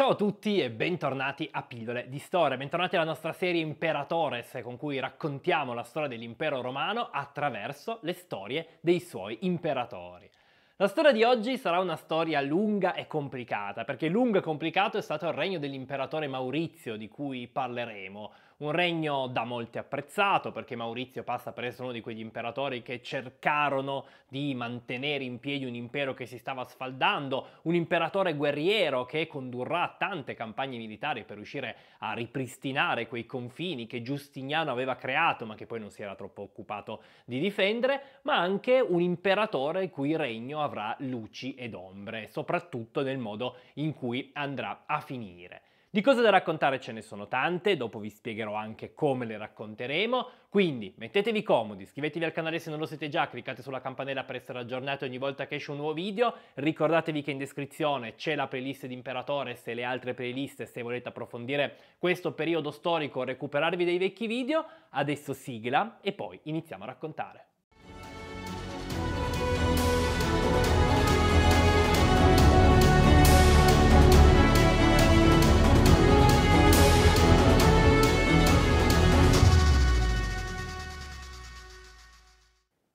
Ciao a tutti e bentornati a Pillole di Storia, bentornati alla nostra serie Imperatores con cui raccontiamo la storia dell'impero romano attraverso le storie dei suoi imperatori. La storia di oggi sarà una storia lunga e complicata, perché lungo e complicato è stato il regno dell'imperatore Maurizio di cui parleremo, un regno da molti apprezzato perché Maurizio passa per essere uno di quegli imperatori che cercarono di mantenere in piedi un impero che si stava sfaldando, un imperatore guerriero che condurrà tante campagne militari per riuscire a ripristinare quei confini che Giustiniano aveva creato ma che poi non si era troppo occupato di difendere, ma anche un imperatore il cui regno avrà luci ed ombre, soprattutto nel modo in cui andrà a finire. Di cose da raccontare ce ne sono tante, dopo vi spiegherò anche come le racconteremo, quindi mettetevi comodi, iscrivetevi al canale se non lo siete già, cliccate sulla campanella per essere aggiornati ogni volta che esce un nuovo video, ricordatevi che in descrizione c'è la playlist di Imperatore se le altre playlist se volete approfondire questo periodo storico, recuperarvi dei vecchi video, adesso sigla e poi iniziamo a raccontare.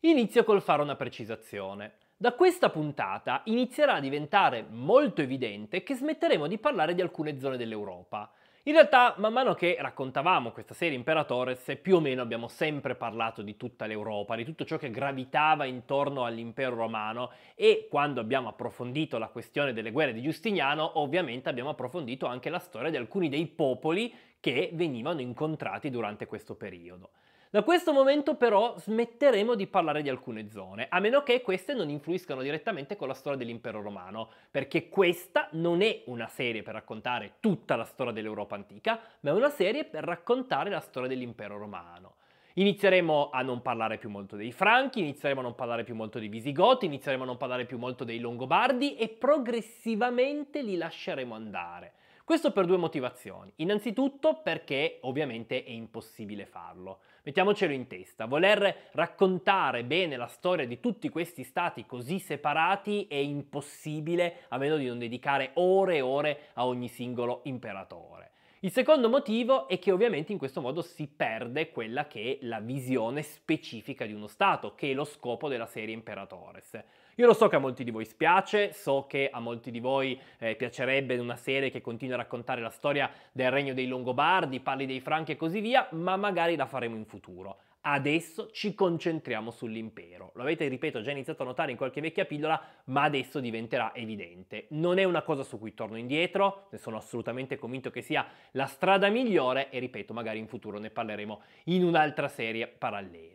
Inizio col fare una precisazione. Da questa puntata inizierà a diventare molto evidente che smetteremo di parlare di alcune zone dell'Europa. In realtà, man mano che raccontavamo questa serie Imperatores, più o meno abbiamo sempre parlato di tutta l'Europa, di tutto ciò che gravitava intorno all'impero romano e quando abbiamo approfondito la questione delle guerre di Giustiniano, ovviamente abbiamo approfondito anche la storia di alcuni dei popoli che venivano incontrati durante questo periodo. Da questo momento però smetteremo di parlare di alcune zone, a meno che queste non influiscano direttamente con la storia dell'impero romano, perché questa non è una serie per raccontare tutta la storia dell'Europa antica, ma è una serie per raccontare la storia dell'impero romano. Inizieremo a non parlare più molto dei Franchi, inizieremo a non parlare più molto dei Visigoti, inizieremo a non parlare più molto dei Longobardi e progressivamente li lasceremo andare. Questo per due motivazioni. Innanzitutto perché ovviamente è impossibile farlo. Mettiamocelo in testa, voler raccontare bene la storia di tutti questi stati così separati è impossibile a meno di non dedicare ore e ore a ogni singolo imperatore. Il secondo motivo è che ovviamente in questo modo si perde quella che è la visione specifica di uno Stato, che è lo scopo della serie Imperatores. Io lo so che a molti di voi spiace, so che a molti di voi eh, piacerebbe una serie che continui a raccontare la storia del regno dei Longobardi, parli dei Franchi e così via, ma magari la faremo in futuro. Adesso ci concentriamo sull'impero. Lo avete, ripeto, già iniziato a notare in qualche vecchia pillola, ma adesso diventerà evidente. Non è una cosa su cui torno indietro, ne sono assolutamente convinto che sia la strada migliore e, ripeto, magari in futuro ne parleremo in un'altra serie parallela.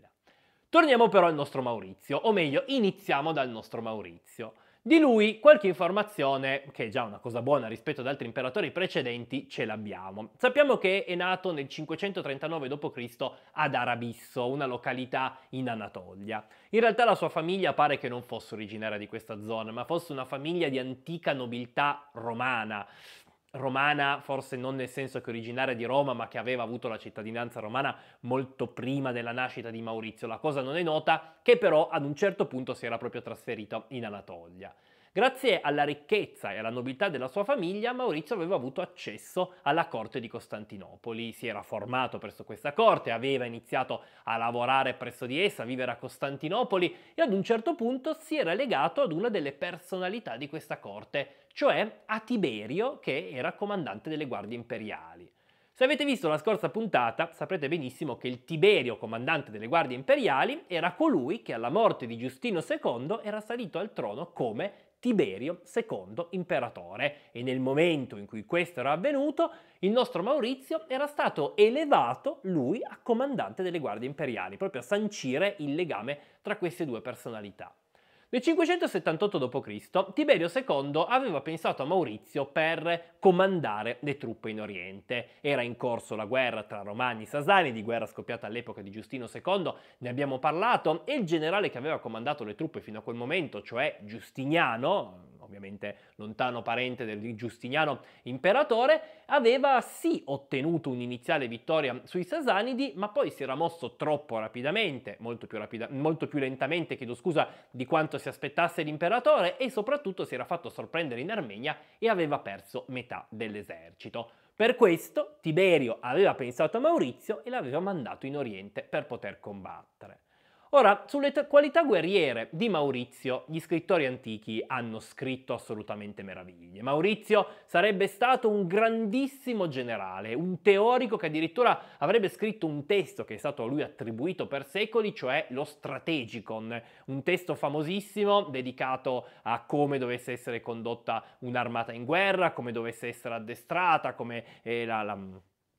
Torniamo però al nostro Maurizio, o meglio, iniziamo dal nostro Maurizio. Di lui qualche informazione, che è già una cosa buona rispetto ad altri imperatori precedenti, ce l'abbiamo. Sappiamo che è nato nel 539 d.C. ad Arabisso, una località in Anatolia. In realtà la sua famiglia pare che non fosse originaria di questa zona, ma fosse una famiglia di antica nobiltà romana, romana, forse non nel senso che originaria di Roma, ma che aveva avuto la cittadinanza romana molto prima della nascita di Maurizio, la cosa non è nota, che però ad un certo punto si era proprio trasferito in Anatolia. Grazie alla ricchezza e alla nobiltà della sua famiglia, Maurizio aveva avuto accesso alla corte di Costantinopoli, si era formato presso questa corte, aveva iniziato a lavorare presso di essa, a vivere a Costantinopoli e ad un certo punto si era legato ad una delle personalità di questa corte, cioè a Tiberio che era comandante delle guardie imperiali. Se avete visto la scorsa puntata saprete benissimo che il Tiberio, comandante delle guardie imperiali, era colui che alla morte di Giustino II era salito al trono come Tiberio II imperatore e nel momento in cui questo era avvenuto il nostro Maurizio era stato elevato lui a comandante delle guardie imperiali proprio a sancire il legame tra queste due personalità. Nel 578 d.C. Tiberio II aveva pensato a Maurizio per comandare le truppe in Oriente. Era in corso la guerra tra Romani e Sasani, di guerra scoppiata all'epoca di Giustino II, ne abbiamo parlato, e il generale che aveva comandato le truppe fino a quel momento, cioè Giustiniano, ovviamente lontano parente del Giustiniano imperatore, aveva sì ottenuto un'iniziale vittoria sui Sasanidi, ma poi si era mosso troppo rapidamente, molto più, rapida, molto più lentamente, chiedo scusa, di quanto si aspettasse l'imperatore e soprattutto si era fatto sorprendere in Armenia e aveva perso metà dell'esercito. Per questo Tiberio aveva pensato a Maurizio e l'aveva mandato in Oriente per poter combattere. Ora, sulle t- qualità guerriere di Maurizio, gli scrittori antichi hanno scritto assolutamente meraviglie. Maurizio sarebbe stato un grandissimo generale, un teorico che addirittura avrebbe scritto un testo che è stato a lui attribuito per secoli, cioè lo Strategicon, un testo famosissimo dedicato a come dovesse essere condotta un'armata in guerra, come dovesse essere addestrata, come eh, la, la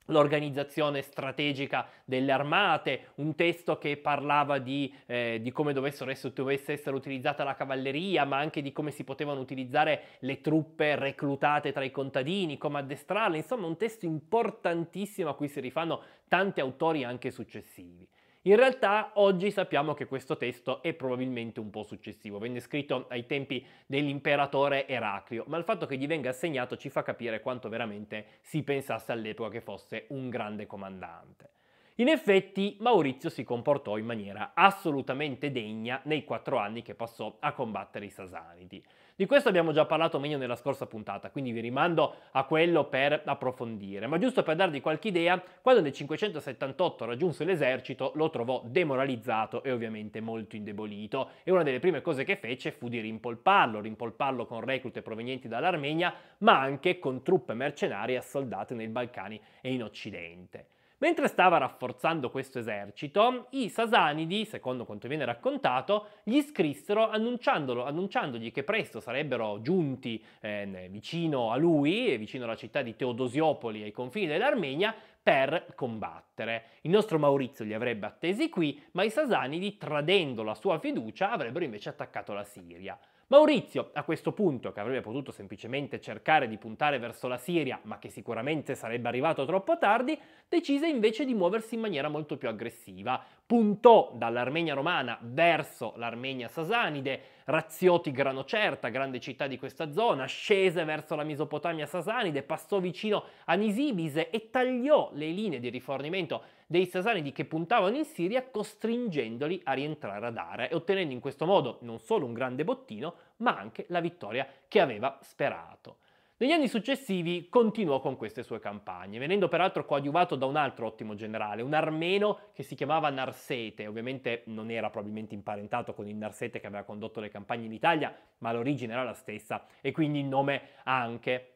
l'organizzazione strategica delle armate, un testo che parlava di, eh, di come dovesse essere utilizzata la cavalleria, ma anche di come si potevano utilizzare le truppe reclutate tra i contadini, come addestrarle, insomma un testo importantissimo a cui si rifanno tanti autori anche successivi. In realtà oggi sappiamo che questo testo è probabilmente un po' successivo, venne scritto ai tempi dell'imperatore Eraclio, ma il fatto che gli venga assegnato ci fa capire quanto veramente si pensasse all'epoca che fosse un grande comandante. In effetti Maurizio si comportò in maniera assolutamente degna nei quattro anni che passò a combattere i Sasanidi. Di questo abbiamo già parlato meglio nella scorsa puntata, quindi vi rimando a quello per approfondire, ma giusto per darvi qualche idea, quando nel 578 raggiunse l'esercito lo trovò demoralizzato e ovviamente molto indebolito e una delle prime cose che fece fu di rimpolparlo, rimpolparlo con reclute provenienti dall'Armenia, ma anche con truppe mercenarie assoldate nei Balcani e in Occidente. Mentre stava rafforzando questo esercito, i Sasanidi, secondo quanto viene raccontato, gli scrissero annunciandogli che presto sarebbero giunti eh, vicino a lui, vicino alla città di Teodosiopoli ai confini dell'Armenia, per combattere. Il nostro Maurizio li avrebbe attesi qui, ma i Sasanidi, tradendo la sua fiducia, avrebbero invece attaccato la Siria. Maurizio, a questo punto, che avrebbe potuto semplicemente cercare di puntare verso la Siria, ma che sicuramente sarebbe arrivato troppo tardi, decise invece di muoversi in maniera molto più aggressiva. Puntò dall'Armenia romana verso l'Armenia sasanide, razzioti Granocerta, grande città di questa zona, scese verso la Mesopotamia sasanide, passò vicino a Nisibise e tagliò le linee di rifornimento dei sasanidi che puntavano in Siria costringendoli a rientrare ad Ara e ottenendo in questo modo non solo un grande bottino, ma anche la vittoria che aveva sperato. Negli anni successivi continuò con queste sue campagne, venendo peraltro coadiuvato da un altro ottimo generale, un armeno che si chiamava Narsete, ovviamente non era probabilmente imparentato con il Narsete che aveva condotto le campagne in Italia, ma l'origine era la stessa e quindi il nome anche.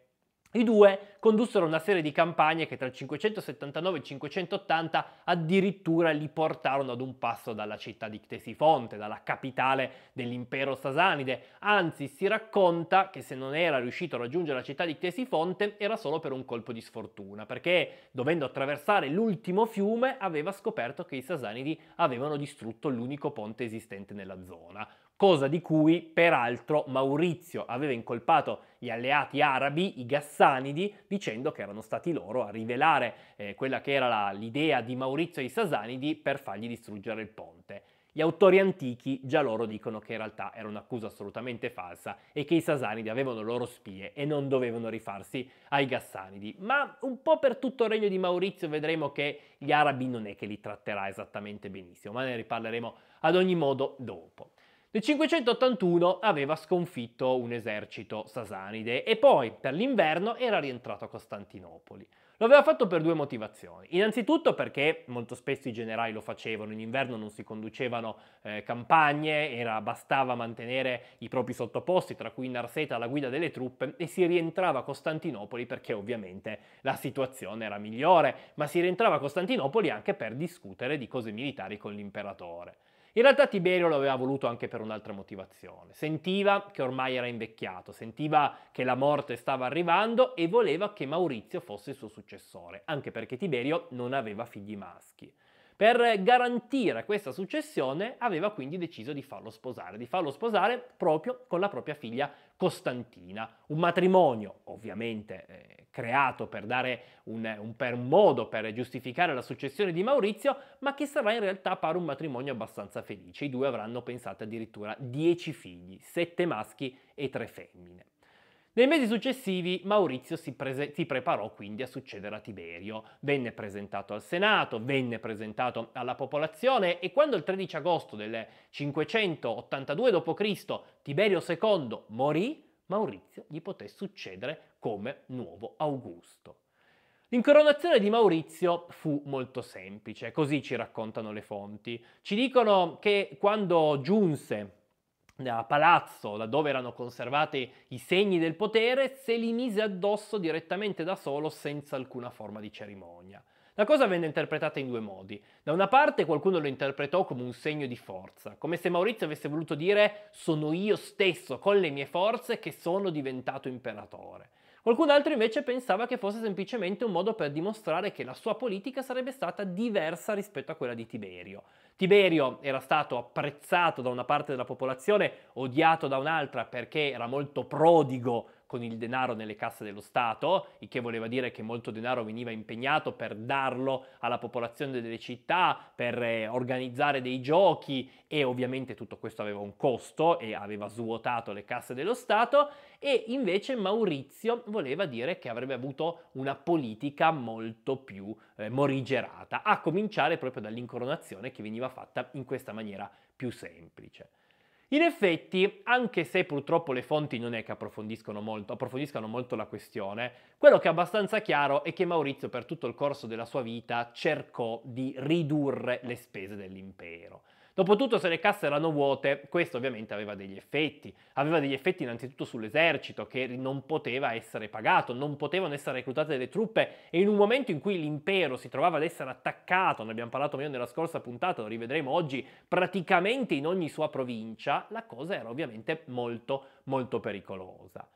I due condussero una serie di campagne che tra il 579 e il 580 addirittura li portarono ad un passo dalla città di Ctesifonte, dalla capitale dell'impero sasanide. Anzi, si racconta che se non era riuscito a raggiungere la città di Ctesifonte era solo per un colpo di sfortuna, perché dovendo attraversare l'ultimo fiume aveva scoperto che i sasanidi avevano distrutto l'unico ponte esistente nella zona cosa di cui peraltro Maurizio aveva incolpato gli alleati arabi, i Gassanidi, dicendo che erano stati loro a rivelare eh, quella che era la, l'idea di Maurizio e i Sasanidi per fargli distruggere il ponte. Gli autori antichi già loro dicono che in realtà era un'accusa assolutamente falsa e che i Sasanidi avevano loro spie e non dovevano rifarsi ai Gassanidi. Ma un po' per tutto il regno di Maurizio vedremo che gli arabi non è che li tratterà esattamente benissimo, ma ne riparleremo ad ogni modo dopo. Nel 581 aveva sconfitto un esercito sasanide e poi per l'inverno era rientrato a Costantinopoli. Lo aveva fatto per due motivazioni. Innanzitutto perché molto spesso i generali lo facevano, in inverno non si conducevano eh, campagne, era, bastava mantenere i propri sottoposti, tra cui Narseta alla guida delle truppe, e si rientrava a Costantinopoli perché ovviamente la situazione era migliore, ma si rientrava a Costantinopoli anche per discutere di cose militari con l'imperatore. In realtà Tiberio lo aveva voluto anche per un'altra motivazione. Sentiva che ormai era invecchiato, sentiva che la morte stava arrivando e voleva che Maurizio fosse il suo successore, anche perché Tiberio non aveva figli maschi. Per garantire questa successione aveva quindi deciso di farlo sposare, di farlo sposare proprio con la propria figlia Costantina. Un matrimonio ovviamente eh, creato per dare un, un, per un modo per giustificare la successione di Maurizio, ma che sarà in realtà pare un matrimonio abbastanza felice. I due avranno pensato addirittura 10 figli, 7 maschi e 3 femmine. Nei mesi successivi Maurizio si, prese- si, preparò quindi a succedere a Tiberio. Venne presentato al Senato, venne presentato alla popolazione e quando il 13 agosto del 582 d.C. Tiberio II morì, Maurizio gli poté succedere come nuovo Augusto. L'incoronazione di Maurizio fu molto semplice, così ci raccontano le fonti. Ci dicono che quando giunse da palazzo laddove erano conservati i segni del potere se li mise addosso direttamente da solo senza alcuna forma di cerimonia. La cosa venne interpretata in due modi. Da una parte qualcuno lo interpretò come un segno di forza, come se Maurizio avesse voluto dire sono io stesso con le mie forze che sono diventato imperatore. Qualcun altro invece pensava che fosse semplicemente un modo per dimostrare che la sua politica sarebbe stata diversa rispetto a quella di Tiberio. Tiberio era stato apprezzato da una parte della popolazione, odiato da un'altra perché era molto prodigo con il denaro nelle casse dello Stato, il che voleva dire che molto denaro veniva impegnato per darlo alla popolazione delle città, per eh, organizzare dei giochi e ovviamente tutto questo aveva un costo e aveva svuotato le casse dello Stato e invece Maurizio voleva dire che avrebbe avuto una politica molto più eh, morigerata, a cominciare proprio dall'incoronazione che veniva fatta in questa maniera più semplice. In effetti, anche se purtroppo le fonti non è che approfondiscono molto, approfondiscano molto la questione, quello che è abbastanza chiaro è che Maurizio per tutto il corso della sua vita cercò di ridurre le spese dell'impero. Dopotutto se le casse erano vuote, questo ovviamente aveva degli effetti. Aveva degli effetti innanzitutto sull'esercito che non poteva essere pagato, non potevano essere reclutate delle truppe e in un momento in cui l'impero si trovava ad essere attaccato, ne abbiamo parlato meglio nella scorsa puntata, lo rivedremo oggi, praticamente in ogni sua provincia, la cosa era ovviamente molto molto pericolosa.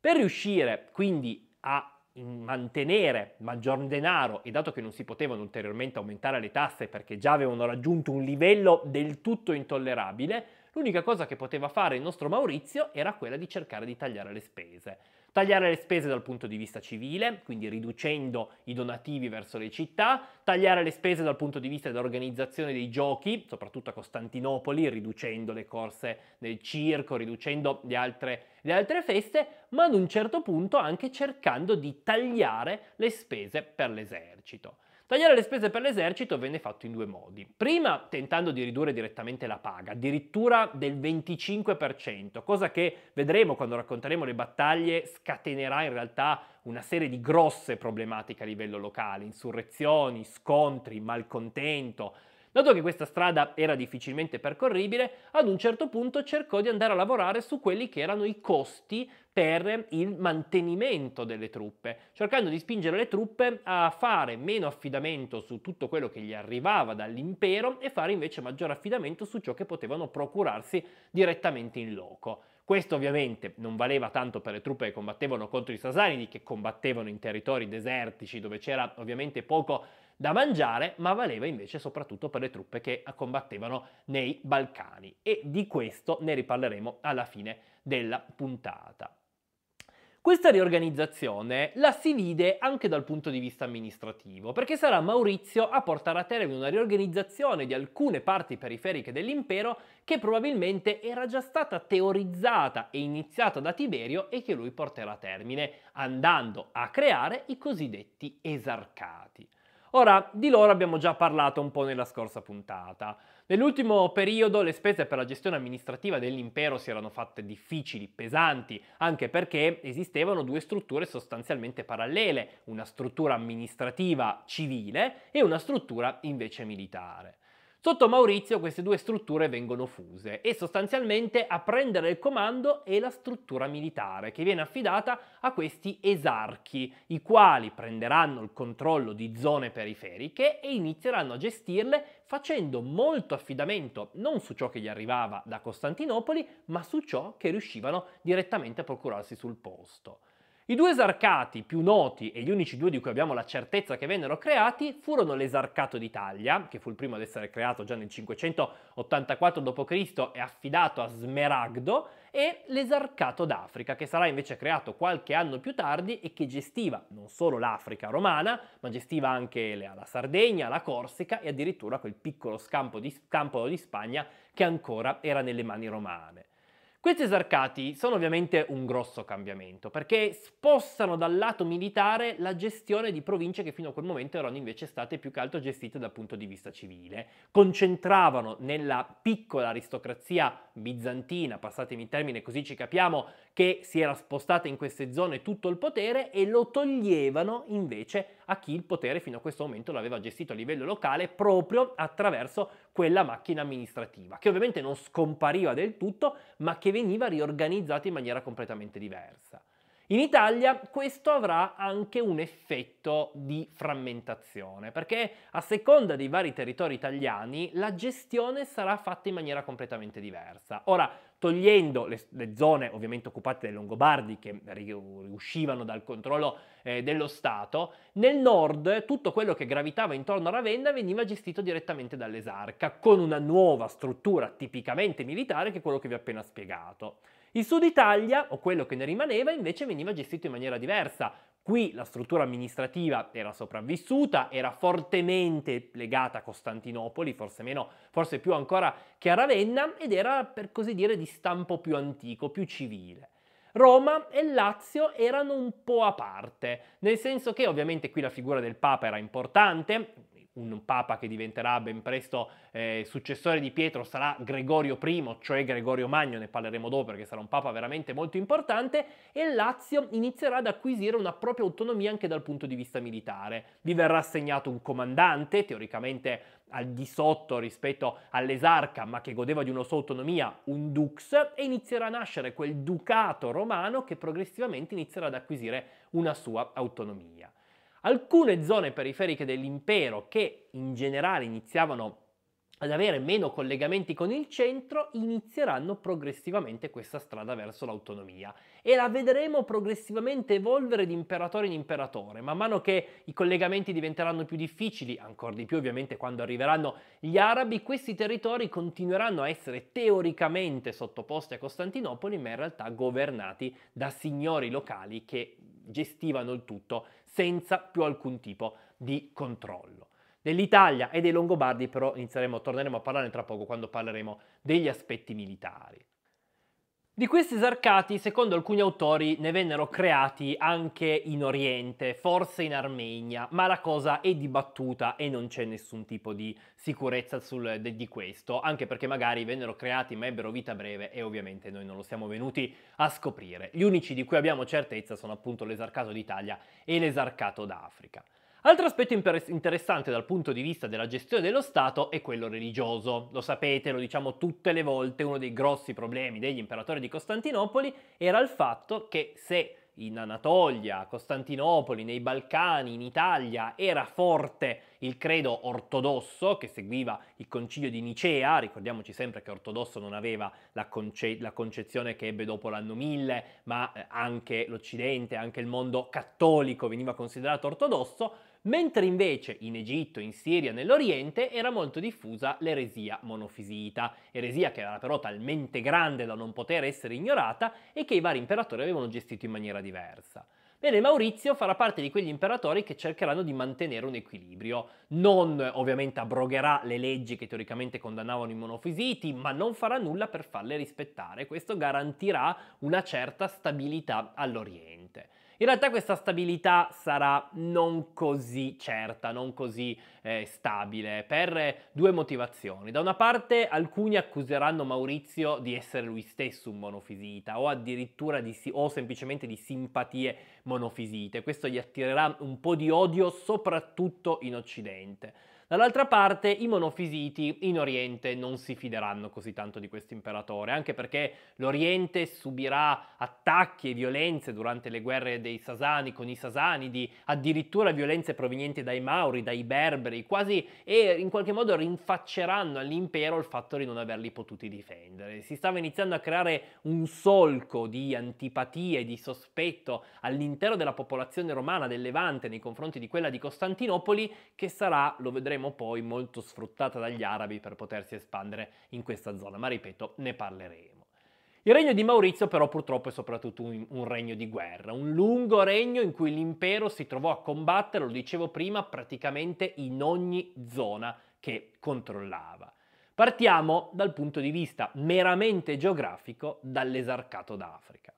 Per riuscire quindi a mantenere maggior denaro e dato che non si potevano ulteriormente aumentare le tasse perché già avevano raggiunto un livello del tutto intollerabile, l'unica cosa che poteva fare il nostro Maurizio era quella di cercare di tagliare le spese tagliare le spese dal punto di vista civile, quindi riducendo i donativi verso le città, tagliare le spese dal punto di vista dell'organizzazione dei giochi, soprattutto a Costantinopoli, riducendo le corse nel circo, riducendo le altre, le altre feste, ma ad un certo punto anche cercando di tagliare le spese per l'esercito. Tagliare le spese per l'esercito venne fatto in due modi. Prima tentando di ridurre direttamente la paga, addirittura del 25%, cosa che vedremo quando racconteremo le battaglie scatenerà in realtà una serie di grosse problematiche a livello locale, insurrezioni, scontri, malcontento, Dato che questa strada era difficilmente percorribile, ad un certo punto cercò di andare a lavorare su quelli che erano i costi per il mantenimento delle truppe, cercando di spingere le truppe a fare meno affidamento su tutto quello che gli arrivava dall'impero e fare invece maggior affidamento su ciò che potevano procurarsi direttamente in loco. Questo ovviamente non valeva tanto per le truppe che combattevano contro i Sasanidi, che combattevano in territori desertici dove c'era ovviamente poco da mangiare, ma valeva invece soprattutto per le truppe che combattevano nei Balcani. E di questo ne riparleremo alla fine della puntata. Questa riorganizzazione la si vide anche dal punto di vista amministrativo, perché sarà Maurizio a portare a termine una riorganizzazione di alcune parti periferiche dell'impero che probabilmente era già stata teorizzata e iniziata da Tiberio e che lui porterà a termine, andando a creare i cosiddetti esarcati. Ora, di loro abbiamo già parlato un po' nella scorsa puntata. Nell'ultimo periodo le spese per la gestione amministrativa dell'impero si erano fatte difficili, pesanti, anche perché esistevano due strutture sostanzialmente parallele, una struttura amministrativa civile e una struttura invece militare. Sotto Maurizio queste due strutture vengono fuse e sostanzialmente a prendere il comando è la struttura militare che viene affidata a questi esarchi, i quali prenderanno il controllo di zone periferiche e inizieranno a gestirle facendo molto affidamento non su ciò che gli arrivava da Costantinopoli, ma su ciò che riuscivano direttamente a procurarsi sul posto. I due esarcati più noti e gli unici due di cui abbiamo la certezza che vennero creati furono l'esarcato d'Italia, che fu il primo ad essere creato già nel 584 d.C. e affidato a Smeragdo, e l'esarcato d'Africa, che sarà invece creato qualche anno più tardi e che gestiva non solo l'Africa romana, ma gestiva anche la Sardegna, la Corsica e addirittura quel piccolo scampo di, scampo di Spagna che ancora era nelle mani romane. Questi esarcati sono ovviamente un grosso cambiamento perché spostano dal lato militare la gestione di province che fino a quel momento erano invece state più che altro gestite dal punto di vista civile, concentravano nella piccola aristocrazia bizantina, passatemi il termine così ci capiamo, che si era spostata in queste zone tutto il potere e lo toglievano invece a chi il potere fino a questo momento l'aveva gestito a livello locale proprio attraverso quella macchina amministrativa, che ovviamente non scompariva del tutto, ma che veniva riorganizzata in maniera completamente diversa. In Italia questo avrà anche un effetto di frammentazione, perché a seconda dei vari territori italiani la gestione sarà fatta in maniera completamente diversa. Ora, togliendo le, le zone ovviamente occupate dai Longobardi che riuscivano dal controllo eh, dello Stato, nel nord tutto quello che gravitava intorno a Ravenna veniva gestito direttamente dall'Esarca, con una nuova struttura tipicamente militare che è quello che vi ho appena spiegato. Il Sud Italia, o quello che ne rimaneva, invece veniva gestito in maniera diversa. Qui la struttura amministrativa era sopravvissuta, era fortemente legata a Costantinopoli, forse, meno, forse più ancora che a Ravenna, ed era per così dire di stampo più antico, più civile. Roma e Lazio erano un po' a parte, nel senso che ovviamente qui la figura del Papa era importante, un papa che diventerà ben presto eh, successore di Pietro sarà Gregorio I, cioè Gregorio Magno, ne parleremo dopo perché sarà un papa veramente molto importante, e il Lazio inizierà ad acquisire una propria autonomia anche dal punto di vista militare. Vi verrà assegnato un comandante, teoricamente al di sotto rispetto all'esarca, ma che godeva di una sua autonomia, un dux, e inizierà a nascere quel ducato romano che progressivamente inizierà ad acquisire una sua autonomia. Alcune zone periferiche dell'impero che in generale iniziavano ad avere meno collegamenti con il centro, inizieranno progressivamente questa strada verso l'autonomia. E la vedremo progressivamente evolvere di imperatore in imperatore. Man mano che i collegamenti diventeranno più difficili, ancora di più ovviamente quando arriveranno gli arabi, questi territori continueranno a essere teoricamente sottoposti a Costantinopoli, ma in realtà governati da signori locali che gestivano il tutto senza più alcun tipo di controllo. Dell'Italia e dei Longobardi però inizieremo, torneremo a parlare tra poco quando parleremo degli aspetti militari. Di questi esarcati, secondo alcuni autori, ne vennero creati anche in Oriente, forse in Armenia, ma la cosa è dibattuta e non c'è nessun tipo di sicurezza sul, de, di questo, anche perché magari vennero creati ma ebbero vita breve e ovviamente noi non lo siamo venuti a scoprire. Gli unici di cui abbiamo certezza sono appunto l'esarcato d'Italia e l'esarcato d'Africa. Altro aspetto interessante dal punto di vista della gestione dello Stato è quello religioso. Lo sapete, lo diciamo tutte le volte, uno dei grossi problemi degli imperatori di Costantinopoli era il fatto che se in Anatolia, a Costantinopoli, nei Balcani, in Italia, era forte il credo ortodosso che seguiva il concilio di Nicea, ricordiamoci sempre che ortodosso non aveva la, conce- la concezione che ebbe dopo l'anno 1000, ma eh, anche l'Occidente, anche il mondo cattolico veniva considerato ortodosso, mentre invece in Egitto, in Siria, nell'Oriente era molto diffusa l'eresia monofisita, eresia che era però talmente grande da non poter essere ignorata e che i vari imperatori avevano gestito in maniera diversa. Bene, Maurizio farà parte di quegli imperatori che cercheranno di mantenere un equilibrio. Non ovviamente abrogherà le leggi che teoricamente condannavano i monofisiti, ma non farà nulla per farle rispettare. Questo garantirà una certa stabilità all'Oriente. In realtà questa stabilità sarà non così certa, non così eh, stabile, per due motivazioni. Da una parte alcuni accuseranno Maurizio di essere lui stesso un monofisita o addirittura di, o semplicemente di simpatie monofisite. Questo gli attirerà un po' di odio soprattutto in Occidente. Dall'altra parte i monofisiti in Oriente non si fideranno così tanto di questo imperatore, anche perché l'Oriente subirà attacchi e violenze durante le guerre dei Sasani con i Sasanidi, addirittura violenze provenienti dai Mauri, dai Berberi, quasi e in qualche modo rinfacceranno all'impero il fatto di non averli potuti difendere. Si stava iniziando a creare un solco di antipatie, di sospetto all'interno della popolazione romana del Levante nei confronti di quella di Costantinopoli che sarà, lo vedremo vedremo poi molto sfruttata dagli arabi per potersi espandere in questa zona, ma ripeto, ne parleremo. Il regno di Maurizio però purtroppo è soprattutto un, un, regno di guerra, un lungo regno in cui l'impero si trovò a combattere, lo dicevo prima, praticamente in ogni zona che controllava. Partiamo dal punto di vista meramente geografico dall'esarcato d'Africa.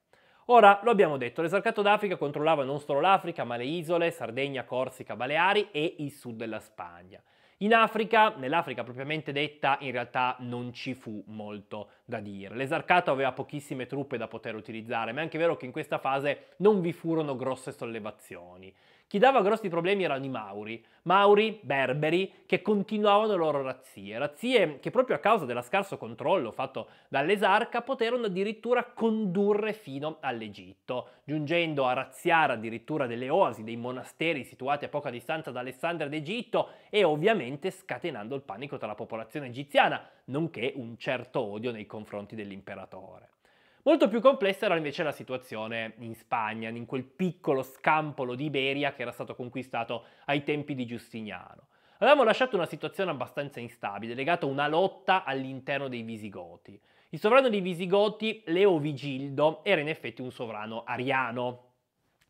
Ora, lo abbiamo detto, l'esarcato d'Africa controllava non solo l'Africa, ma le isole, Sardegna, Corsica, Baleari e il sud della Spagna. In Africa, nell'Africa propriamente detta, in realtà non ci fu molto da dire. L'esarcato aveva pochissime truppe da poter utilizzare, ma è anche vero che in questa fase non vi furono grosse sollevazioni. Chi dava grossi problemi erano i Mauri, Mauri berberi che continuavano le loro razzie, razzie che proprio a causa dello scarso controllo fatto dall'esarca poterono addirittura condurre fino all'Egitto, giungendo a razziare addirittura delle oasi, dei monasteri situati a poca distanza da Alessandria d'Egitto e ovviamente scatenando il panico tra la popolazione egiziana, nonché un certo odio nei confronti dell'imperatore. Molto più complessa era invece la situazione in Spagna, in quel piccolo scampolo di Iberia che era stato conquistato ai tempi di Giustiniano. Avevamo lasciato una situazione abbastanza instabile, legata a una lotta all'interno dei Visigoti. Il sovrano dei Visigoti, Leo Vigildo, era in effetti un sovrano ariano,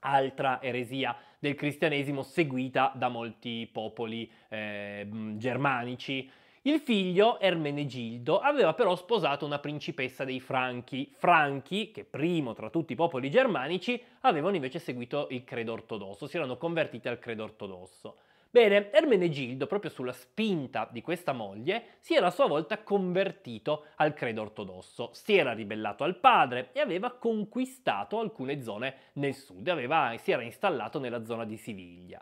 altra eresia del cristianesimo seguita da molti popoli eh, germanici il figlio, Ermenegildo, aveva però sposato una principessa dei Franchi, Franchi, che primo tra tutti i popoli germanici, avevano invece seguito il credo ortodosso, si erano convertiti al credo ortodosso. Bene, Ermenegildo, proprio sulla spinta di questa moglie, si era a sua volta convertito al credo ortodosso, si era ribellato al padre e aveva conquistato alcune zone nel sud, aveva, si era installato nella zona di Siviglia.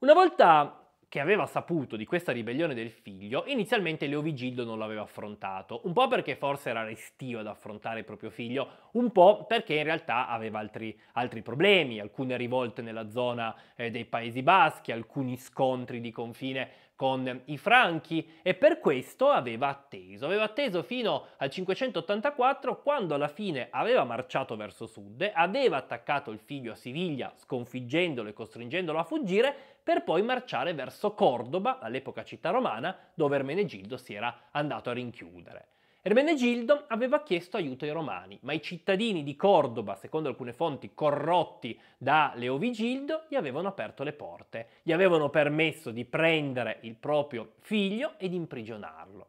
Una volta che aveva saputo di questa ribellione del figlio, inizialmente Leo Vigillo non l'aveva affrontato, un po' perché forse era restio ad affrontare il proprio figlio, un po' perché in realtà aveva altri, altri problemi, alcune rivolte nella zona eh, dei Paesi Baschi, alcuni scontri di confine con i franchi e per questo aveva atteso. Aveva atteso fino al 584 quando alla fine aveva marciato verso sud, aveva attaccato il figlio a Siviglia sconfiggendolo e costringendolo a fuggire per poi marciare verso Cordoba, all'epoca città romana, dove Ermenegildo si era andato a rinchiudere. Ermenegildo aveva chiesto aiuto ai romani, ma i cittadini di Cordoba, secondo alcune fonti corrotti da Leovigildo, gli avevano aperto le porte, gli avevano permesso di prendere il proprio figlio e di imprigionarlo.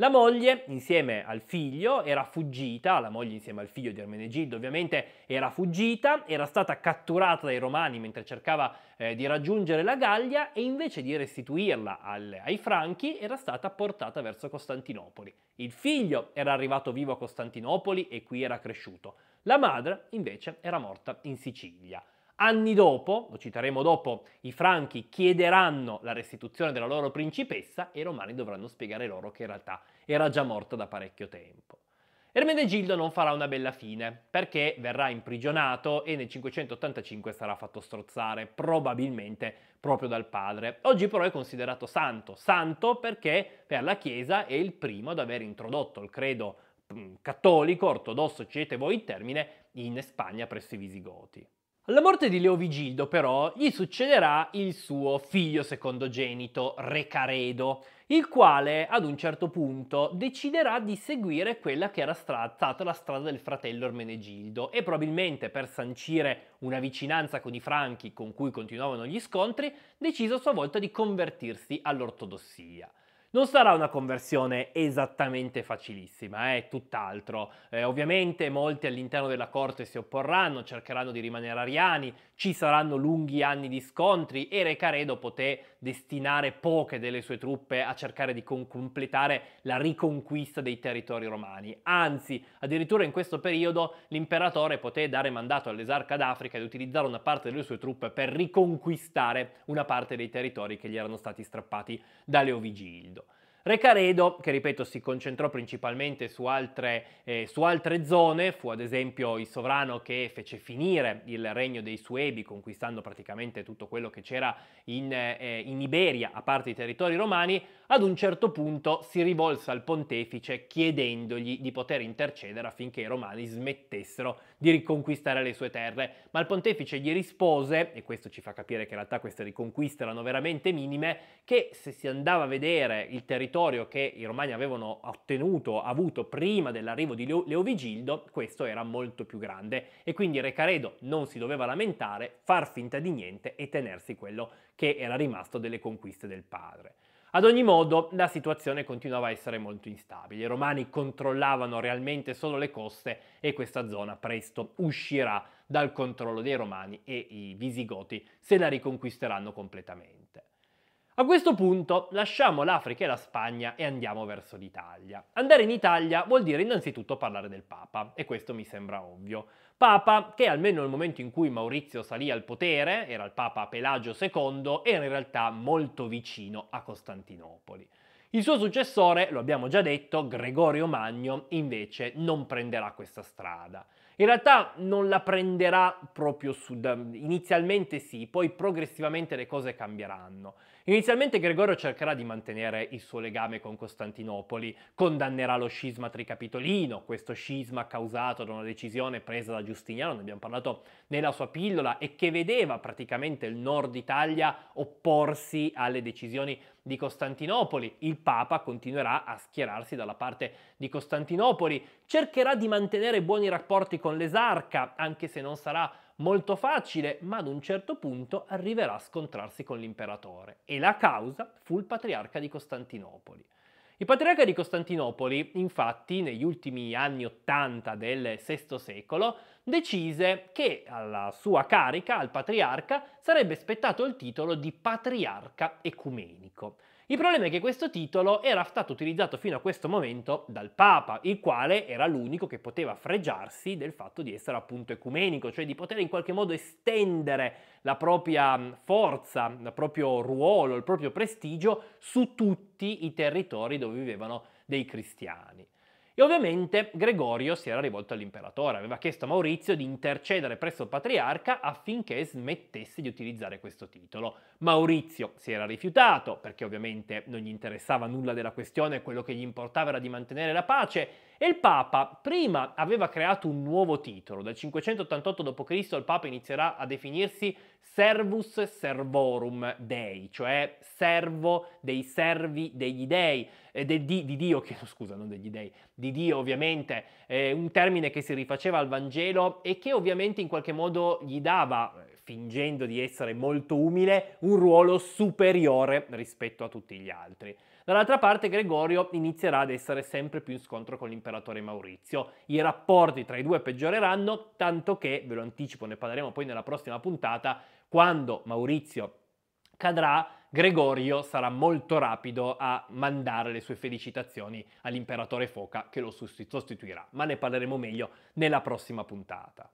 La moglie, insieme al figlio, era fuggita, la moglie insieme al figlio di Ermenegildo ovviamente era fuggita, era stata catturata dai romani mentre cercava eh, di raggiungere la Gallia e invece di restituirla al, ai franchi era stata portata verso Costantinopoli. Il figlio era arrivato vivo a Costantinopoli e qui era cresciuto. La madre invece era morta in Sicilia. Anni dopo, lo citeremo dopo, i franchi chiederanno la restituzione della loro principessa e i romani dovranno spiegare loro che in realtà era già morta da parecchio tempo. Ermedegildo non farà una bella fine, perché verrà imprigionato e nel 585 sarà fatto strozzare, probabilmente proprio dal padre. Oggi però è considerato santo, santo perché per la Chiesa è il primo ad aver introdotto il credo cattolico, ortodosso, cedete voi il termine, in Spagna presso i Visigoti. Alla morte di Leovigildo, però, gli succederà il suo figlio secondogenito, Re Caredo, il quale ad un certo punto deciderà di seguire quella che era stata la strada del fratello Ermenegildo e probabilmente per sancire una vicinanza con i franchi con cui continuavano gli scontri, decise a sua volta di convertirsi all'ortodossia. Non sarà una conversione esattamente facilissima, eh, è eh, tutt'altro. Eh, ovviamente molti all'interno della corte si opporranno, cercheranno di rimanere ariani, ci saranno lunghi anni di scontri e Re Caredo poté destinare poche delle sue truppe a cercare di con- completare la riconquista dei territori romani. Anzi, addirittura in questo periodo l'imperatore poté dare mandato all'esarca d'Africa di utilizzare una parte delle sue truppe per riconquistare una parte dei territori che gli erano stati strappati da Leovigildo. Recaredo, che ripeto si concentrò principalmente su altre, eh, su altre, zone, fu ad esempio il sovrano che fece finire il regno dei Suebi, conquistando praticamente tutto quello che c'era in, eh, in Iberia, a parte i territori romani, ad un certo punto si rivolse al pontefice chiedendogli di poter intercedere affinché i romani smettessero di riconquistare le sue terre, ma il pontefice gli rispose, e questo ci fa capire che in realtà queste riconquiste erano veramente minime, che se si andava a vedere il territorio territorio che i romani avevano ottenuto, avuto prima dell'arrivo di Leovigildo, questo era molto più grande e quindi Re Caredo non si doveva lamentare, far finta di niente e tenersi quello che era rimasto delle conquiste del padre. Ad ogni modo, la situazione continuava a essere molto instabile. I romani controllavano realmente solo le coste e questa zona presto uscirà dal controllo dei romani e i visigoti se la riconquisteranno completamente. A questo punto lasciamo l'Africa e la Spagna e andiamo verso l'Italia. Andare in Italia vuol dire innanzitutto parlare del Papa, e questo mi sembra ovvio. Papa che almeno nel momento in cui Maurizio salì al potere, era il Papa Pelagio II, era in realtà molto vicino a Costantinopoli. Il suo successore, lo abbiamo già detto, Gregorio Magno, invece non prenderà questa strada. In realtà non la prenderà proprio su... inizialmente sì, poi progressivamente le cose cambieranno. Inizialmente Gregorio cercherà di mantenere il suo legame con Costantinopoli, condannerà lo scisma tricapitolino, questo scisma causato da una decisione presa da Giustiniano, ne abbiamo parlato nella sua pillola, e che vedeva praticamente il nord Italia opporsi alle decisioni di Costantinopoli. Il Papa continuerà a schierarsi dalla parte di Costantinopoli, cercherà di mantenere buoni rapporti con l'esarca, anche se non sarà molto facile, ma ad un certo punto arriverà a scontrarsi con l'imperatore e la causa fu il patriarca di Costantinopoli. Il patriarca di Costantinopoli, infatti, negli ultimi anni 80 del VI secolo, decise che alla sua carica, al patriarca, sarebbe spettato il titolo di patriarca ecumenico. Il problema è che questo titolo era stato utilizzato fino a questo momento dal Papa, il quale era l'unico che poteva fregiarsi del fatto di essere appunto ecumenico, cioè di poter in qualche modo estendere la propria forza, il proprio ruolo, il proprio prestigio su tutti i territori dove vivevano dei cristiani. E ovviamente Gregorio si era rivolto all'imperatore, aveva chiesto a Maurizio di intercedere presso il patriarca affinché smettesse di utilizzare questo titolo. Maurizio si era rifiutato, perché ovviamente non gli interessava nulla della questione, quello che gli importava era di mantenere la pace, e il Papa prima aveva creato un nuovo titolo, dal 588 d.C. il Papa inizierà a definirsi Servus Servorum Dei, cioè servo dei servi degli dei, eh, di, di, Dio, che scusa, non degli dei, di Dio ovviamente, eh, un termine che si rifaceva al Vangelo e che ovviamente in qualche modo gli dava, fingendo di essere molto umile, un ruolo superiore rispetto a tutti gli altri. Dall'altra parte Gregorio inizierà ad essere sempre più in scontro con l'imperatore Maurizio. I rapporti tra i due peggioreranno, tanto che, ve lo anticipo, ne parleremo poi nella prossima puntata, quando Maurizio cadrà, Gregorio sarà molto rapido a mandare le sue felicitazioni all'imperatore Foca che lo sostituirà, ma ne parleremo meglio nella prossima puntata.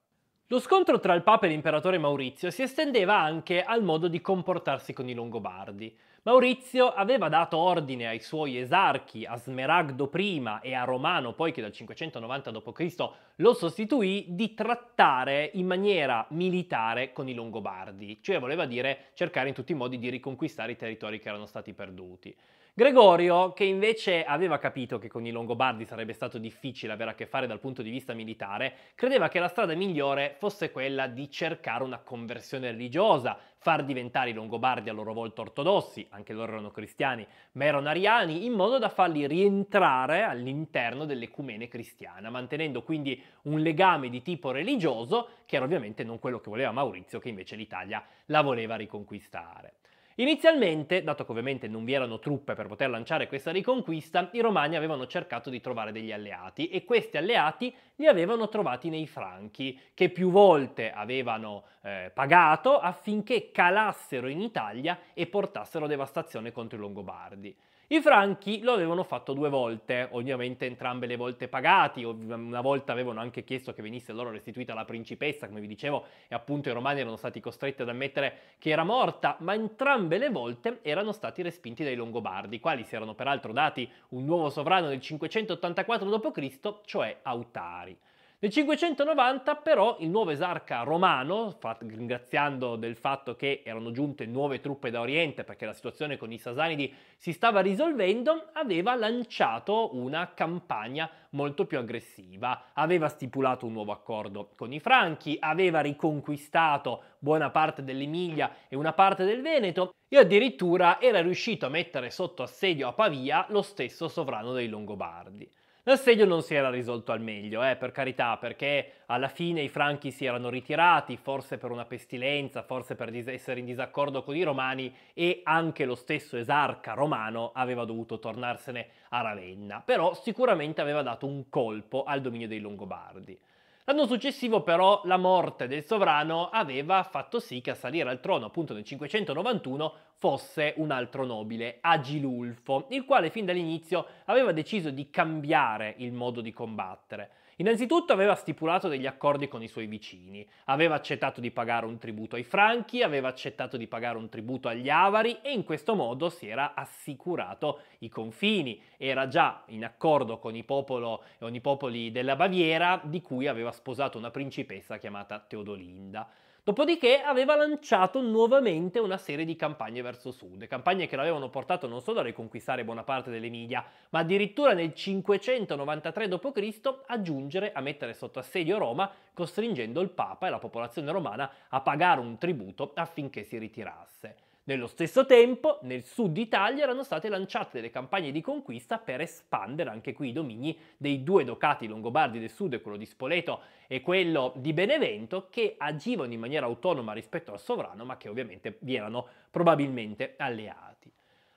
Lo scontro tra il Papa e l'imperatore Maurizio si estendeva anche al modo di comportarsi con i Longobardi. Maurizio aveva dato ordine ai suoi esarchi, a Smeragdo prima e a Romano poi che dal 590 d.C. lo sostituì, di trattare in maniera militare con i Longobardi, cioè voleva dire cercare in tutti i modi di riconquistare i territori che erano stati perduti. Gregorio, che invece aveva capito che con i Longobardi sarebbe stato difficile avere a che fare dal punto di vista militare, credeva che la strada migliore fosse quella di cercare una conversione religiosa, far diventare i Longobardi a loro volta ortodossi, anche loro erano cristiani, ma erano ariani, in modo da farli rientrare all'interno dell'ecumene cristiana, mantenendo quindi un legame di tipo religioso, che era ovviamente non quello che voleva Maurizio, che invece l'Italia la voleva riconquistare. Inizialmente, dato che ovviamente non vi erano truppe per poter lanciare questa riconquista, i Romani avevano cercato di trovare degli alleati e questi alleati li avevano trovati nei Franchi, che più volte avevano eh, pagato affinché calassero in Italia e portassero devastazione contro i Longobardi. I franchi lo avevano fatto due volte, ovviamente entrambe le volte pagati, una volta avevano anche chiesto che venisse loro restituita la principessa, come vi dicevo, e appunto i romani erano stati costretti ad ammettere che era morta, ma entrambe le volte erano stati respinti dai Longobardi, quali si erano peraltro dati un nuovo sovrano nel 584 d.C., cioè Autari. Nel 590 però il nuovo esarca romano, ringraziando del fatto che erano giunte nuove truppe da Oriente perché la situazione con i Sasanidi si stava risolvendo, aveva lanciato una campagna molto più aggressiva, aveva stipulato un nuovo accordo con i Franchi, aveva riconquistato buona parte dell'Emilia e una parte del Veneto e addirittura era riuscito a mettere sotto assedio a Pavia lo stesso sovrano dei Longobardi. L'assedio non si era risolto al meglio, eh, per carità, perché alla fine i franchi si erano ritirati, forse per una pestilenza, forse per dis- essere in disaccordo con i romani e anche lo stesso esarca romano aveva dovuto tornarsene a Ravenna, però sicuramente aveva dato un colpo al dominio dei Longobardi. L'anno successivo però la morte del sovrano aveva fatto sì che a salire al trono appunto nel 591 fosse un altro nobile, Agilulfo, il quale fin dall'inizio aveva deciso di cambiare il modo di combattere. Innanzitutto aveva stipulato degli accordi con i suoi vicini, aveva accettato di pagare un tributo ai franchi, aveva accettato di pagare un tributo agli avari e in questo modo si era assicurato i confini, era già in accordo con i, popolo, con i popoli della Baviera di cui aveva sposato una principessa chiamata Teodolinda. Dopodiché aveva lanciato nuovamente una serie di campagne verso sud, campagne che l'avevano portato non solo a riconquistare buona parte dell'Emilia, ma addirittura nel 593 d.C. a giungere a mettere sotto assedio Roma, costringendo il Papa e la popolazione romana a pagare un tributo affinché si ritirasse. Nello stesso tempo, nel sud Italia erano state lanciate delle campagne di conquista per espandere anche qui i domini dei due ducati longobardi del sud, quello di Spoleto e quello di Benevento, che agivano in maniera autonoma rispetto al sovrano, ma che ovviamente vi erano probabilmente alleati.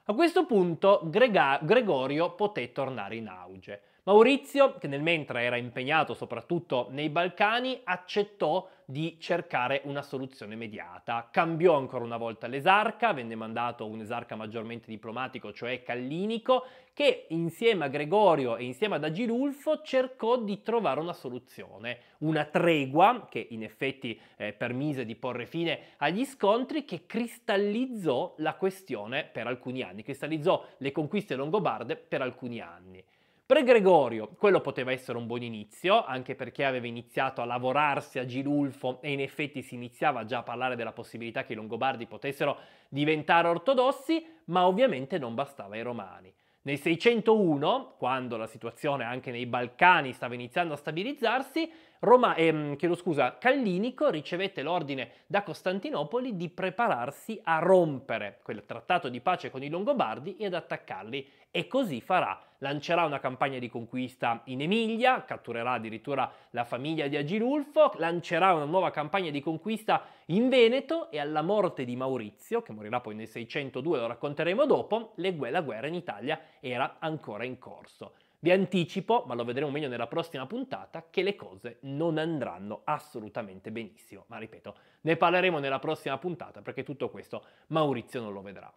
A questo punto Grega- Gregorio poté tornare in auge. Maurizio, che nel mentre era impegnato soprattutto nei Balcani, accettò di cercare una soluzione mediata. Cambiò ancora una volta l'esarca, venne mandato un esarca maggiormente diplomatico, cioè Callinico, che insieme a Gregorio e insieme ad Agilulfo cercò di trovare una soluzione, una tregua che in effetti eh, permise di porre fine agli scontri che cristallizzò la questione per alcuni anni, cristallizzò le conquiste longobarde per alcuni anni. Per Gregorio quello poteva essere un buon inizio, anche perché aveva iniziato a lavorarsi a Girulfo e in effetti si iniziava già a parlare della possibilità che i Longobardi potessero diventare ortodossi, ma ovviamente non bastava ai Romani. Nel 601, quando la situazione anche nei Balcani stava iniziando a stabilizzarsi, Roma, ehm, scusa, Callinico ricevette l'ordine da Costantinopoli di prepararsi a rompere quel trattato di pace con i Longobardi e ad attaccarli e così farà. Lancerà una campagna di conquista in Emilia, catturerà addirittura la famiglia di Agilulfo, lancerà una nuova campagna di conquista in Veneto e alla morte di Maurizio, che morirà poi nel 602, lo racconteremo dopo, la guerra in Italia era ancora in corso. Vi anticipo, ma lo vedremo meglio nella prossima puntata, che le cose non andranno assolutamente benissimo. Ma ripeto, ne parleremo nella prossima puntata perché tutto questo Maurizio non lo vedrà.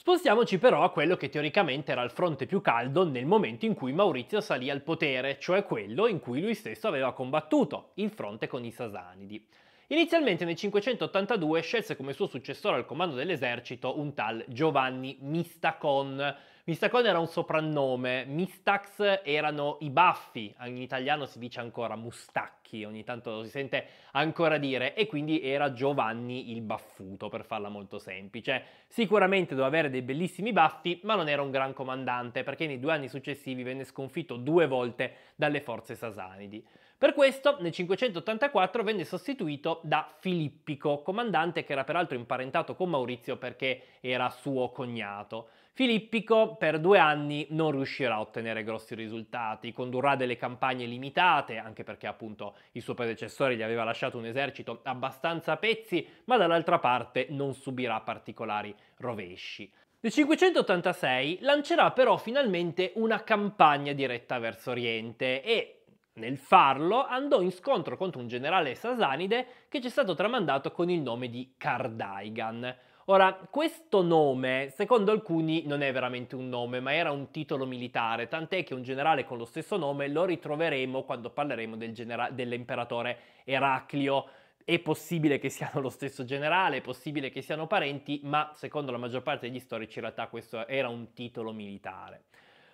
Spostiamoci però a quello che teoricamente era il fronte più caldo nel momento in cui Maurizio salì al potere, cioè quello in cui lui stesso aveva combattuto, il fronte con i Sasanidi. Inizialmente nel 582 scelse come suo successore al comando dell'esercito un tal Giovanni Mistacon. Mistacon era un soprannome, Mistax erano i baffi, in italiano si dice ancora mustacchi, ogni tanto lo si sente ancora dire, e quindi era Giovanni il baffuto, per farla molto semplice. Sicuramente doveva avere dei bellissimi baffi, ma non era un gran comandante, perché nei due anni successivi venne sconfitto due volte dalle forze sasanidi. Per questo nel 584 venne sostituito da Filippico, comandante che era peraltro imparentato con Maurizio perché era suo cognato. Filippico per due anni non riuscirà a ottenere grossi risultati, condurrà delle campagne limitate, anche perché appunto il suo predecessore gli aveva lasciato un esercito abbastanza a pezzi, ma dall'altra parte non subirà particolari rovesci. Nel 586 lancerà però finalmente una campagna diretta verso Oriente e nel farlo andò in scontro contro un generale sasanide che ci è stato tramandato con il nome di Kardaigan. Ora, questo nome, secondo alcuni, non è veramente un nome, ma era un titolo militare, tant'è che un generale con lo stesso nome lo ritroveremo quando parleremo del genera- dell'imperatore Eraclio. È possibile che siano lo stesso generale, è possibile che siano parenti, ma secondo la maggior parte degli storici in realtà questo era un titolo militare.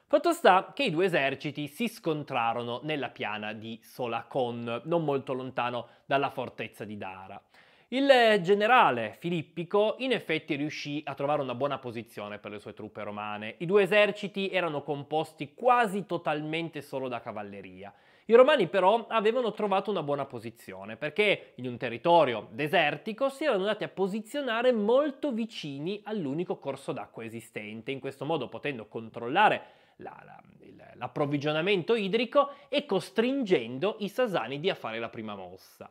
Fatto sta che i due eserciti si scontrarono nella piana di Solacon, non molto lontano dalla fortezza di Dara. Il generale Filippico in effetti riuscì a trovare una buona posizione per le sue truppe romane. I due eserciti erano composti quasi totalmente solo da cavalleria. I romani però avevano trovato una buona posizione perché in un territorio desertico si erano andati a posizionare molto vicini all'unico corso d'acqua esistente, in questo modo potendo controllare l'approvvigionamento idrico e costringendo i Sasanidi a fare la prima mossa.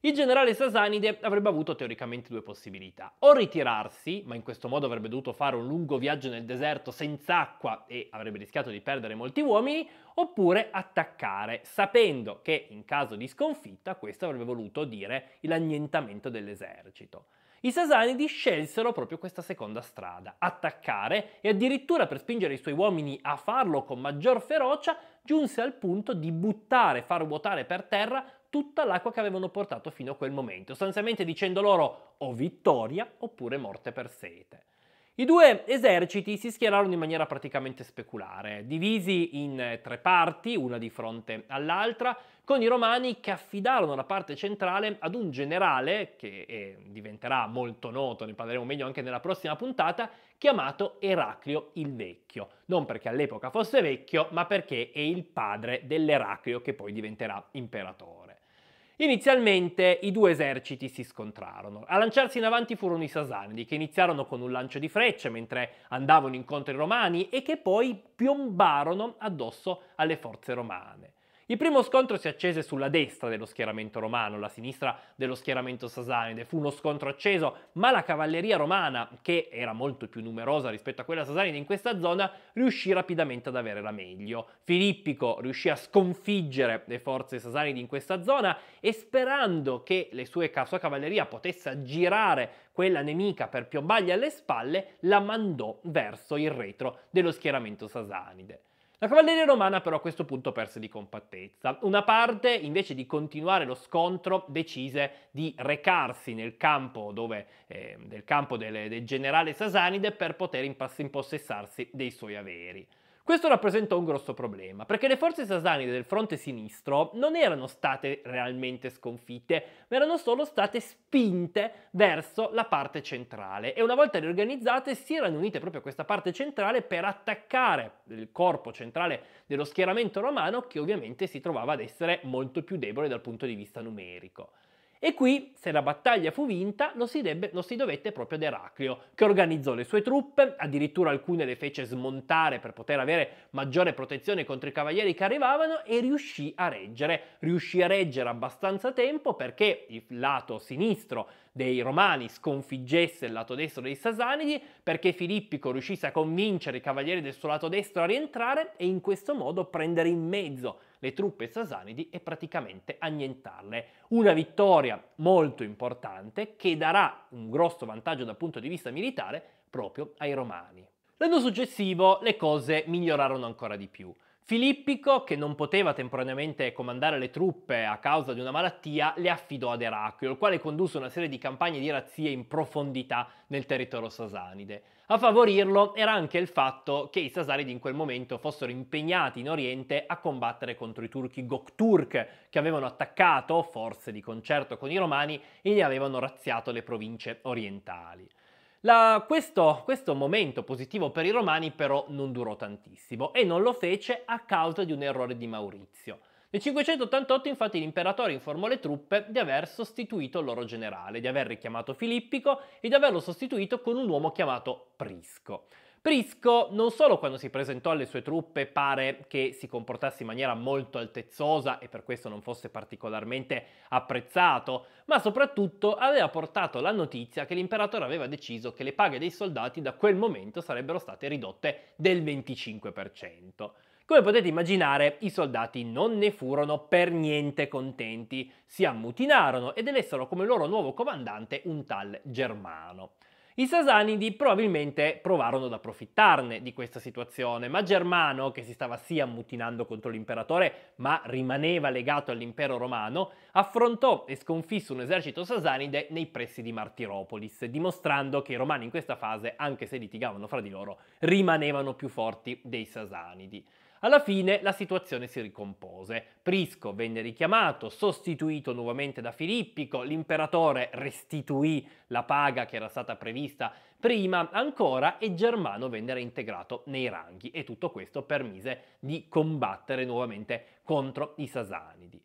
Il generale Sasanide avrebbe avuto teoricamente due possibilità, o ritirarsi, ma in questo modo avrebbe dovuto fare un lungo viaggio nel deserto senza acqua e avrebbe rischiato di perdere molti uomini, oppure attaccare, sapendo che in caso di sconfitta questo avrebbe voluto dire l'annientamento dell'esercito. I Sasanidi scelsero proprio questa seconda strada, attaccare e addirittura per spingere i suoi uomini a farlo con maggior ferocia, giunse al punto di buttare, far vuotare per terra tutta l'acqua che avevano portato fino a quel momento, sostanzialmente dicendo loro o vittoria oppure morte per sete. I due eserciti si schierarono in maniera praticamente speculare, divisi in eh, tre parti, una di fronte all'altra, con i romani che affidarono la parte centrale ad un generale, che eh, diventerà molto noto, ne parleremo meglio anche nella prossima puntata, chiamato Eraclio il Vecchio. Non perché all'epoca fosse vecchio, ma perché è il padre dell'Eraclio che poi diventerà imperatore. Inizialmente i due eserciti si scontrarono. A lanciarsi in avanti furono i Sasanidi, che iniziarono con un lancio di frecce mentre andavano incontro ai Romani e che poi piombarono addosso alle forze romane. Il primo scontro si accese sulla destra dello schieramento romano, la sinistra dello schieramento sasanide. Fu uno scontro acceso, ma la cavalleria romana, che era molto più numerosa rispetto a quella sasanide in questa zona, riuscì rapidamente ad avere la meglio. Filippico riuscì a sconfiggere le forze sasanide in questa zona e sperando che sue, la sua cavalleria potesse aggirare quella nemica per piombargli alle spalle, la mandò verso il retro dello schieramento sasanide. La cavalleria romana però a questo punto perse di compattezza. Una parte, invece di continuare lo scontro, decise di recarsi nel campo, dove, eh, nel campo delle, del generale Sasanide per poter impossessarsi dei suoi averi. Questo rappresentò un grosso problema, perché le forze sasanide del fronte sinistro non erano state realmente sconfitte, ma erano solo state spinte verso la parte centrale e una volta riorganizzate si erano unite proprio a questa parte centrale per attaccare il corpo centrale dello schieramento romano che ovviamente si trovava ad essere molto più debole dal punto di vista numerico. E qui, se la battaglia fu vinta, lo si, debbe, lo si dovette proprio ad Eraclio, che organizzò le sue truppe, addirittura alcune le fece smontare per poter avere maggiore protezione contro i cavalieri che arrivavano e riuscì a reggere. Riuscì a reggere abbastanza tempo perché il lato sinistro dei Romani sconfiggesse il lato destro dei Sasanidi, perché Filippico riuscisse a convincere i cavalieri del suo lato destro a rientrare e in questo modo prendere in mezzo le truppe sasanidi e praticamente annientarle. Una vittoria molto importante che darà un grosso vantaggio dal punto di vista militare proprio ai romani. L'anno successivo le cose migliorarono ancora di più. Filippico, che non poteva temporaneamente comandare le truppe a causa di una malattia, le affidò ad Eraclio, il quale condusse una serie di campagne di razzie in profondità nel territorio sasanide. A favorirlo era anche il fatto che i sasanidi in quel momento fossero impegnati in Oriente a combattere contro i turchi Gokturk, che avevano attaccato, forse di concerto con i romani, e gli avevano razziato le province orientali. La, questo, questo momento positivo per i romani però non durò tantissimo e non lo fece a causa di un errore di Maurizio. Nel 588 infatti l'imperatore informò le truppe di aver sostituito il loro generale, di aver richiamato Filippico e di averlo sostituito con un uomo chiamato Prisco. Prisco non solo quando si presentò alle sue truppe pare che si comportasse in maniera molto altezzosa e per questo non fosse particolarmente apprezzato, ma soprattutto aveva portato la notizia che l'imperatore aveva deciso che le paghe dei soldati da quel momento sarebbero state ridotte del 25%. Come potete immaginare, i soldati non ne furono per niente contenti, si ammutinarono ed elessero come loro nuovo comandante un tal Germano. I Sasanidi probabilmente provarono ad approfittarne di questa situazione, ma Germano, che si stava sì ammutinando contro l'imperatore, ma rimaneva legato all'impero romano, affrontò e sconfisse un esercito sasanide nei pressi di Martiropolis, dimostrando che i romani in questa fase, anche se litigavano fra di loro, rimanevano più forti dei Sasanidi. Alla fine la situazione si ricompose. Prisco venne richiamato, sostituito nuovamente da Filippico, l'imperatore restituì la paga che era stata prevista prima ancora e Germano venne reintegrato nei ranghi e tutto questo permise di combattere nuovamente contro i Sasanidi.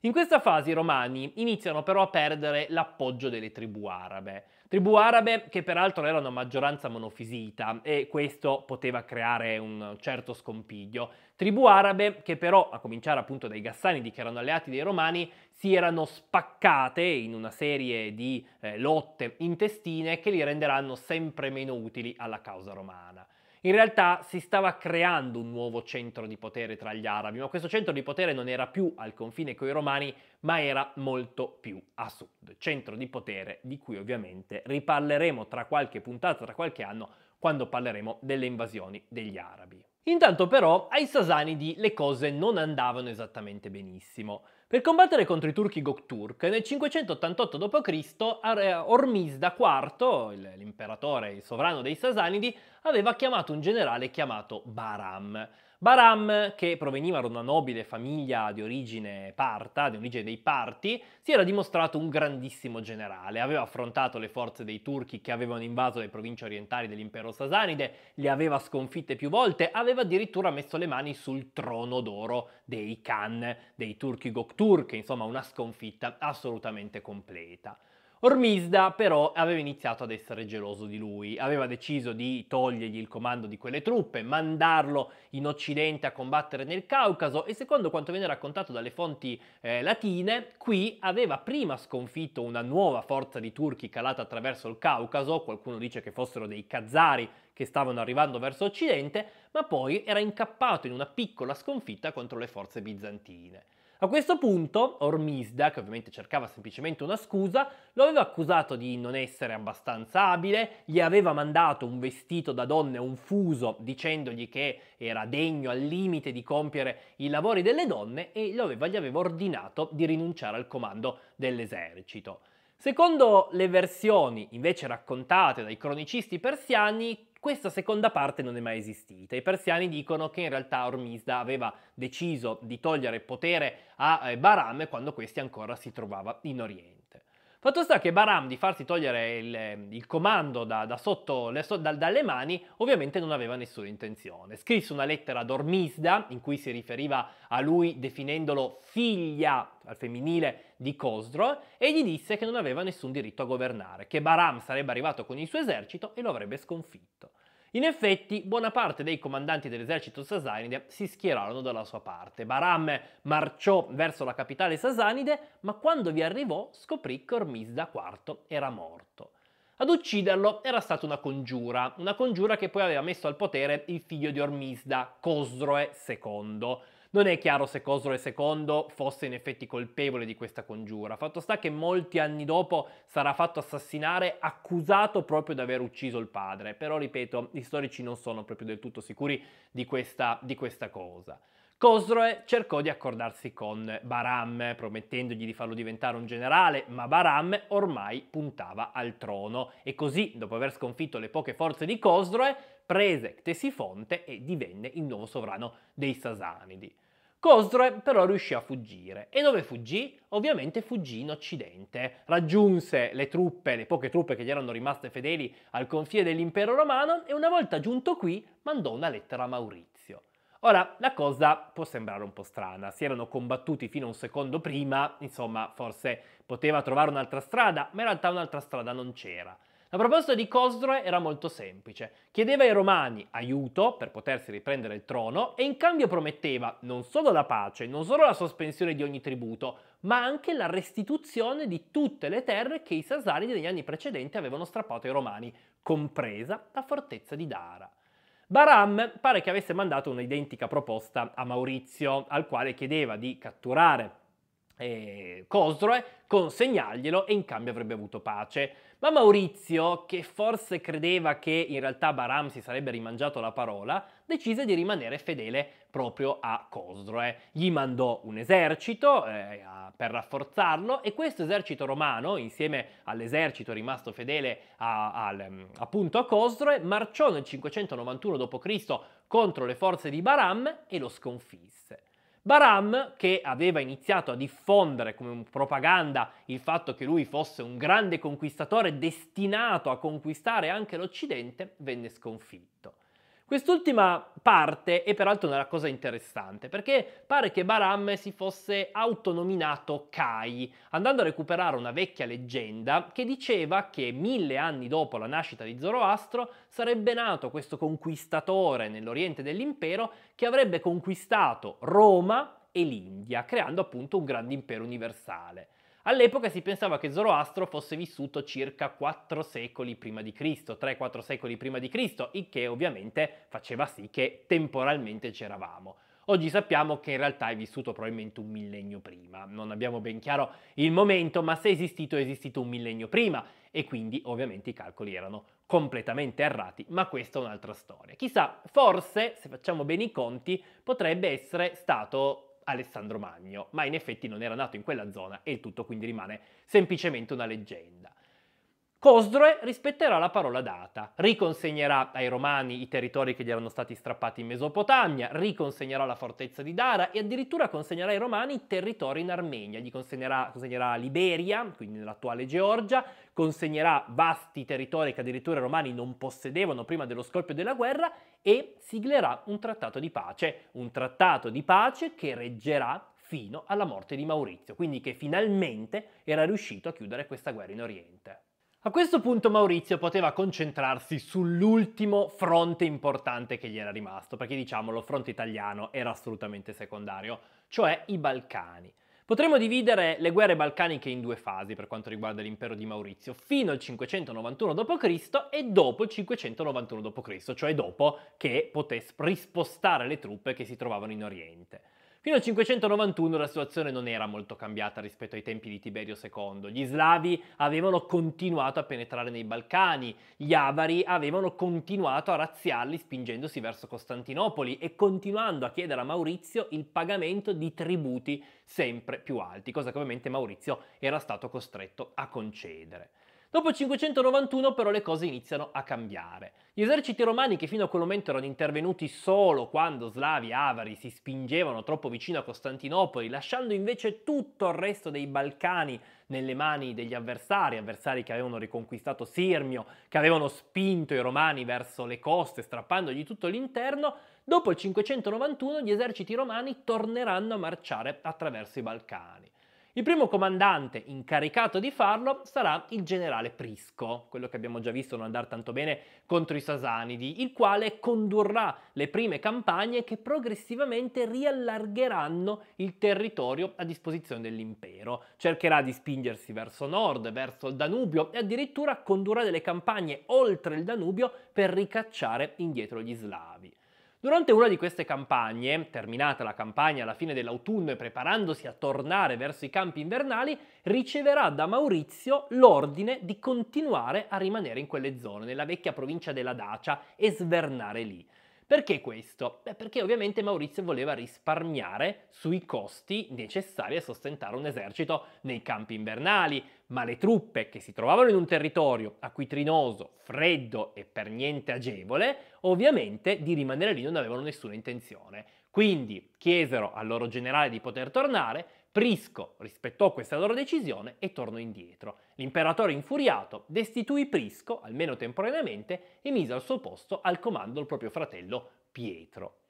In questa fase i romani iniziano però a perdere l'appoggio delle tribù arabe. Tribù arabe che peraltro erano a maggioranza monofisita e questo poteva creare un certo scompiglio. Tribù arabe che però, a cominciare appunto dai Gassanidi che erano alleati dei Romani, si erano spaccate in una serie di eh, lotte intestine che li renderanno sempre meno utili alla causa romana. In realtà si stava creando un nuovo centro di potere tra gli arabi, ma questo centro di potere non era più al confine con i romani, ma era molto più a sud. Centro di potere di cui ovviamente riparleremo tra qualche puntata, tra qualche anno, quando parleremo delle invasioni degli arabi. Intanto però ai Sasanidi le cose non andavano esattamente benissimo. Per combattere contro i turchi Gokturk, nel 588 d.C. Eh, Ormisda IV, l'imperatore e il sovrano dei Sasanidi, aveva chiamato un generale chiamato Baram, Bahram, che proveniva da una nobile famiglia di origine parta, di origine dei parti, si era dimostrato un grandissimo generale. Aveva affrontato le forze dei turchi che avevano invaso le province orientali dell'impero sasanide, le aveva sconfitte più volte, aveva addirittura messo le mani sul trono d'oro dei Khan, dei turchi Goktur, insomma una sconfitta assolutamente completa. Ormisda però aveva iniziato ad essere geloso di lui, aveva deciso di togliergli il comando di quelle truppe, mandarlo in Occidente a combattere nel Caucaso e secondo quanto viene raccontato dalle fonti eh, latine, qui aveva prima sconfitto una nuova forza di turchi calata attraverso il Caucaso, qualcuno dice che fossero dei Kazari che stavano arrivando verso Occidente, ma poi era incappato in una piccola sconfitta contro le forze bizantine. A questo punto Ormisda, che ovviamente cercava semplicemente una scusa, lo aveva accusato di non essere abbastanza abile, gli aveva mandato un vestito da donna e un fuso dicendogli che era degno al limite di compiere i lavori delle donne e gli aveva, gli aveva ordinato di rinunciare al comando dell'esercito. Secondo le versioni invece raccontate dai cronicisti persiani, questa seconda parte non è mai esistita. I persiani dicono che in realtà Ormisda aveva deciso di togliere potere a eh, Bahram quando questi ancora si trovava in Oriente. Fatto sta che Baram di farsi togliere il, il comando da, da sotto le, da, dalle mani ovviamente non aveva nessuna intenzione. Scrisse una lettera ad Ormisda in cui si riferiva a lui definendolo figlia al femminile di Cosdro e gli disse che non aveva nessun diritto a governare, che Baram sarebbe arrivato con il suo esercito e lo avrebbe sconfitto. In effetti, buona parte dei comandanti dell'esercito sasanide si schierarono dalla sua parte. Bahram marciò verso la capitale sasanide, ma quando vi arrivò scoprì che Ormisda IV era morto. Ad ucciderlo era stata una congiura, una congiura che poi aveva messo al potere il figlio di Ormisda, Cosroe II. Non è chiaro se Cosroe II fosse in effetti colpevole di questa congiura. Fatto sta che molti anni dopo sarà fatto assassinare accusato proprio di aver ucciso il padre. Però, ripeto, gli storici non sono proprio del tutto sicuri di questa, di questa cosa. Cosroe eh, cercò di accordarsi con Baram, promettendogli di farlo diventare un generale, ma Baram ormai puntava al trono e così, dopo aver sconfitto le poche forze di Cosroe, eh, prese Ctesifonte e divenne il nuovo sovrano dei Sasanidi. Cosroe però riuscì a fuggire. E dove fuggì? Ovviamente fuggì in Occidente. Raggiunse le truppe, le poche truppe che gli erano rimaste fedeli al confine dell'impero romano e una volta giunto qui mandò una lettera a Maurizio. Ora, la cosa può sembrare un po' strana, si erano combattuti fino a un secondo prima, insomma, forse poteva trovare un'altra strada, ma in realtà un'altra strada non c'era. La proposta di Cosroe era molto semplice. Chiedeva ai Romani aiuto per potersi riprendere il trono e in cambio prometteva non solo la pace, non solo la sospensione di ogni tributo, ma anche la restituzione di tutte le terre che i Sasari negli anni precedenti avevano strappato ai Romani, compresa la fortezza di Dara. Baram pare che avesse mandato un'identica proposta a Maurizio, al quale chiedeva di catturare eh, Cosroe, consegnarglielo e in cambio avrebbe avuto pace. Ma Maurizio, che forse credeva che in realtà Baram si sarebbe rimangiato la parola, decise di rimanere fedele proprio a Cosroe. Eh. Gli mandò un esercito eh, per rafforzarlo e questo esercito romano, insieme all'esercito rimasto fedele a, al, mm, appunto a Cosroe, marciò nel 591 d.C. contro le forze di Baram e lo sconfisse. Baram, che aveva iniziato a diffondere come propaganda il fatto che lui fosse un grande conquistatore destinato a conquistare anche l'Occidente, venne sconfitto. Quest'ultima parte è peraltro una cosa interessante perché pare che Baram si fosse autonominato Kai, andando a recuperare una vecchia leggenda che diceva che mille anni dopo la nascita di Zoroastro sarebbe nato questo conquistatore nell'oriente dell'impero che avrebbe conquistato Roma e l'India, creando appunto un grande impero universale. All'epoca si pensava che Zoroastro fosse vissuto circa 4 secoli prima di Cristo, 3-4 secoli prima di Cristo, il che ovviamente faceva sì che temporalmente c'eravamo. Oggi sappiamo che in realtà è vissuto probabilmente un millennio prima, non abbiamo ben chiaro il momento, ma se è esistito è esistito un millennio prima e quindi ovviamente i calcoli erano completamente errati, ma questa è un'altra storia. Chissà, forse, se facciamo bene i conti, potrebbe essere stato Alessandro Magno, ma in effetti non era nato in quella zona e il tutto quindi rimane semplicemente una leggenda. Cosdroe rispetterà la parola data, riconsegnerà ai Romani i territori che gli erano stati strappati in Mesopotamia, riconsegnerà la fortezza di Dara e addirittura consegnerà ai Romani i territori in Armenia, gli consegnerà, consegnerà Liberia, quindi nell'attuale Georgia, consegnerà vasti territori che addirittura i Romani non possedevano prima dello scoppio della guerra e siglerà un trattato di pace, un trattato di pace che reggerà fino alla morte di Maurizio, quindi che finalmente era riuscito a chiudere questa guerra in Oriente. A questo punto Maurizio poteva concentrarsi sull'ultimo fronte importante che gli era rimasto, perché diciamolo, il fronte italiano era assolutamente secondario, cioè i Balcani. Potremmo dividere le guerre balcaniche in due fasi per quanto riguarda l'impero di Maurizio, fino al 591 d.C. e dopo il 591 d.C., cioè dopo che potesse rispostare le truppe che si trovavano in Oriente. Fino al 591 la situazione non era molto cambiata rispetto ai tempi di Tiberio II. Gli slavi avevano continuato a penetrare nei Balcani, gli avari avevano continuato a razziarli spingendosi verso Costantinopoli e continuando a chiedere a Maurizio il pagamento di tributi sempre più alti, cosa che ovviamente Maurizio era stato costretto a concedere. Dopo 591 però le cose iniziano a cambiare. Gli eserciti romani che fino a quel momento erano intervenuti solo quando slavi e avari si spingevano troppo vicino a Costantinopoli, lasciando invece tutto il resto dei Balcani nelle mani degli avversari, avversari che avevano riconquistato Sirmio, che avevano spinto i romani verso le coste, strappandogli tutto l'interno, dopo il 591 gli eserciti romani torneranno a marciare attraverso i Balcani. Il primo comandante incaricato di farlo sarà il generale Prisco, quello che abbiamo già visto non andare tanto bene contro i Sasanidi, il quale condurrà le prime campagne che progressivamente riallargheranno il territorio a disposizione dell'impero. Cercherà di spingersi verso nord, verso il Danubio e addirittura condurrà delle campagne oltre il Danubio per ricacciare indietro gli slavi. Durante una di queste campagne, terminata la campagna alla fine dell'autunno e preparandosi a tornare verso i campi invernali, riceverà da Maurizio l'ordine di continuare a rimanere in quelle zone, nella vecchia provincia della Dacia, e svernare lì. Perché questo? Beh, perché ovviamente Maurizio voleva risparmiare sui costi necessari a sostentare un esercito nei campi invernali ma le truppe che si trovavano in un territorio acquitrinoso, freddo e per niente agevole, ovviamente di rimanere lì non avevano nessuna intenzione. Quindi chiesero al loro generale di poter tornare, Prisco rispettò questa loro decisione e tornò indietro. L'imperatore infuriato destituì Prisco, almeno temporaneamente, e mise al suo posto al comando il proprio fratello Pietro.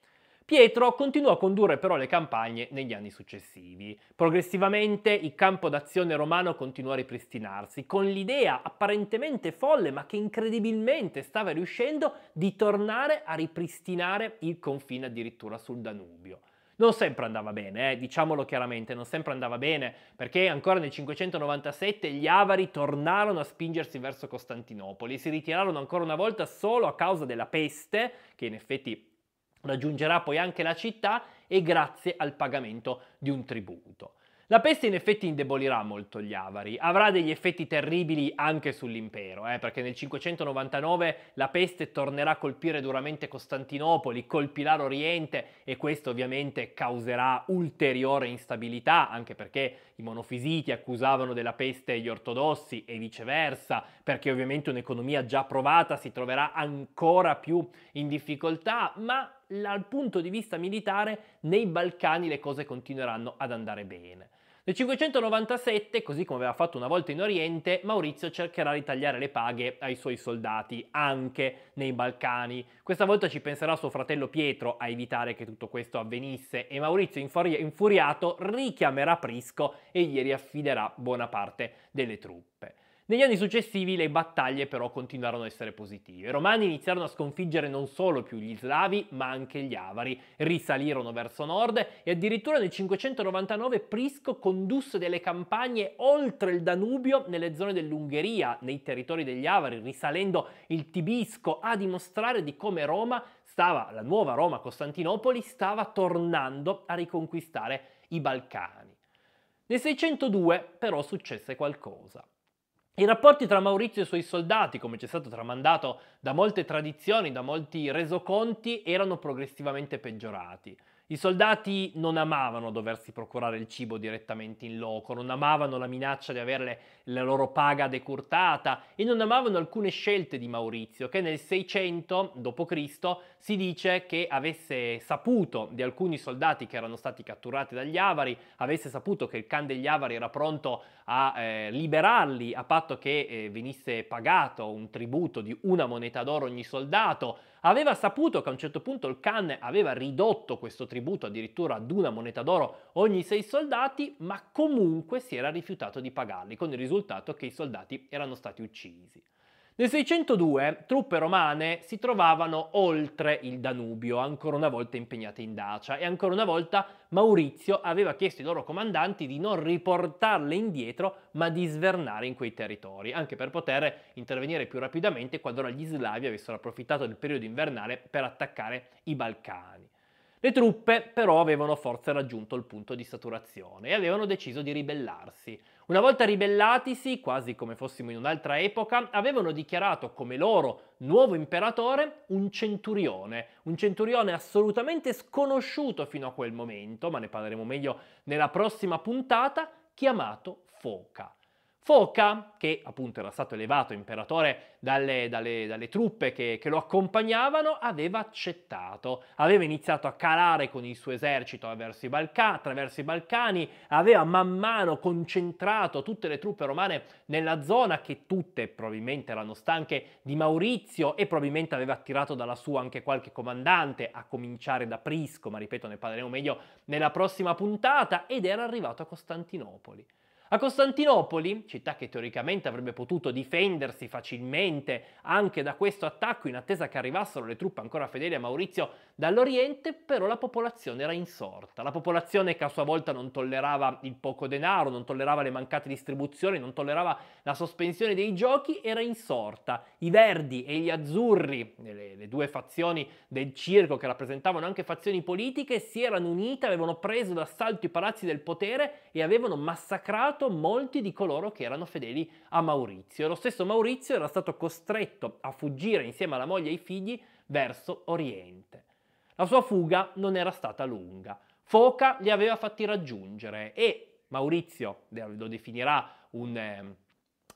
Pietro continuò a condurre però le campagne negli anni successivi. Progressivamente il campo d'azione romano continuò a ripristinarsi, con l'idea apparentemente folle ma che incredibilmente stava riuscendo di tornare a ripristinare il confine addirittura sul Danubio. Non sempre andava bene, eh, diciamolo chiaramente, non sempre andava bene, perché ancora nel 597 gli avari tornarono a spingersi verso Costantinopoli e si ritirarono ancora una volta solo a causa della peste, che in effetti raggiungerà poi anche la città e grazie al pagamento di un tributo. La peste in effetti indebolirà molto gli avari, avrà degli effetti terribili anche sull'impero, eh, perché nel 599 la peste tornerà a colpire duramente Costantinopoli, colpirà l'Oriente e questo ovviamente causerà ulteriore instabilità, anche perché i monofisiti accusavano della peste gli ortodossi e viceversa, perché ovviamente un'economia già provata si troverà ancora più in difficoltà, ma dal punto di vista militare nei Balcani le cose continueranno ad andare bene. Nel 597, così come aveva fatto una volta in Oriente, Maurizio cercherà di tagliare le paghe ai suoi soldati, anche nei Balcani. Questa volta ci penserà suo fratello Pietro a evitare che tutto questo avvenisse e Maurizio, infuriato, richiamerà Prisco e gli riaffiderà buona parte delle truppe. Negli anni successivi le battaglie però continuarono a essere positive. I romani iniziarono a sconfiggere non solo più gli slavi, ma anche gli avari, risalirono verso nord e addirittura nel 599 Prisco condusse delle campagne oltre il Danubio nelle zone dell'Ungheria, nei territori degli avari, risalendo il Tibisco a dimostrare di come Roma stava, la nuova Roma Costantinopoli stava tornando a riconquistare i Balcani. Nel 602 però successe qualcosa. I rapporti tra Maurizio e i suoi soldati, come ci è stato tramandato da molte tradizioni, da molti resoconti, erano progressivamente peggiorati. I soldati non amavano doversi procurare il cibo direttamente in loco, non amavano la minaccia di avere la loro paga decurtata e non amavano alcune scelte di Maurizio, che nel 600 d.C. si dice che avesse saputo di alcuni soldati che erano stati catturati dagli avari, avesse saputo che il can degli avari era pronto a eh, liberarli a patto che eh, venisse pagato un tributo di una moneta d'oro ogni soldato Aveva saputo che a un certo punto il Khan aveva ridotto questo tributo addirittura ad una moneta d'oro ogni sei soldati, ma comunque si era rifiutato di pagarli, con il risultato che i soldati erano stati uccisi. Nel 602 truppe romane si trovavano oltre il Danubio, ancora una volta impegnate in Dacia, e ancora una volta Maurizio aveva chiesto ai loro comandanti di non riportarle indietro, ma di svernare in quei territori, anche per poter intervenire più rapidamente quando gli slavi avessero approfittato del periodo invernale per attaccare i Balcani. Le truppe però avevano forse raggiunto il punto di saturazione e avevano deciso di ribellarsi. Una volta ribellatisi, quasi come fossimo in un'altra epoca, avevano dichiarato come loro nuovo imperatore un centurione, un centurione assolutamente sconosciuto fino a quel momento, ma ne parleremo meglio nella prossima puntata, chiamato Foca. Foca, che appunto era stato elevato imperatore dalle, dalle, dalle truppe che, che, lo accompagnavano, aveva accettato, aveva iniziato a calare con il suo esercito attraverso i, Balcani, attraverso i Balcani, aveva man mano concentrato tutte le truppe romane nella zona che tutte probabilmente erano stanche di Maurizio e probabilmente aveva attirato dalla sua anche qualche comandante, a cominciare da Prisco, ma ripeto ne parleremo meglio nella prossima puntata, ed era arrivato a Costantinopoli. A Costantinopoli, città che teoricamente avrebbe potuto difendersi facilmente anche da questo attacco in attesa che arrivassero le truppe ancora fedeli a Maurizio dall'Oriente, però la popolazione era insorta. La popolazione che a sua volta non tollerava il poco denaro, non tollerava le mancate distribuzioni, non tollerava la sospensione dei giochi, era insorta. I verdi e gli azzurri, le, le due fazioni del circo che rappresentavano anche fazioni politiche, si erano unite, avevano preso d'assalto i palazzi del potere e avevano massacrato arrestato molti di coloro che erano fedeli a Maurizio. Lo stesso Maurizio era stato costretto a fuggire insieme alla moglie e ai figli verso Oriente. La sua fuga non era stata lunga. Foca li aveva fatti raggiungere e Maurizio lo definirà un ehm,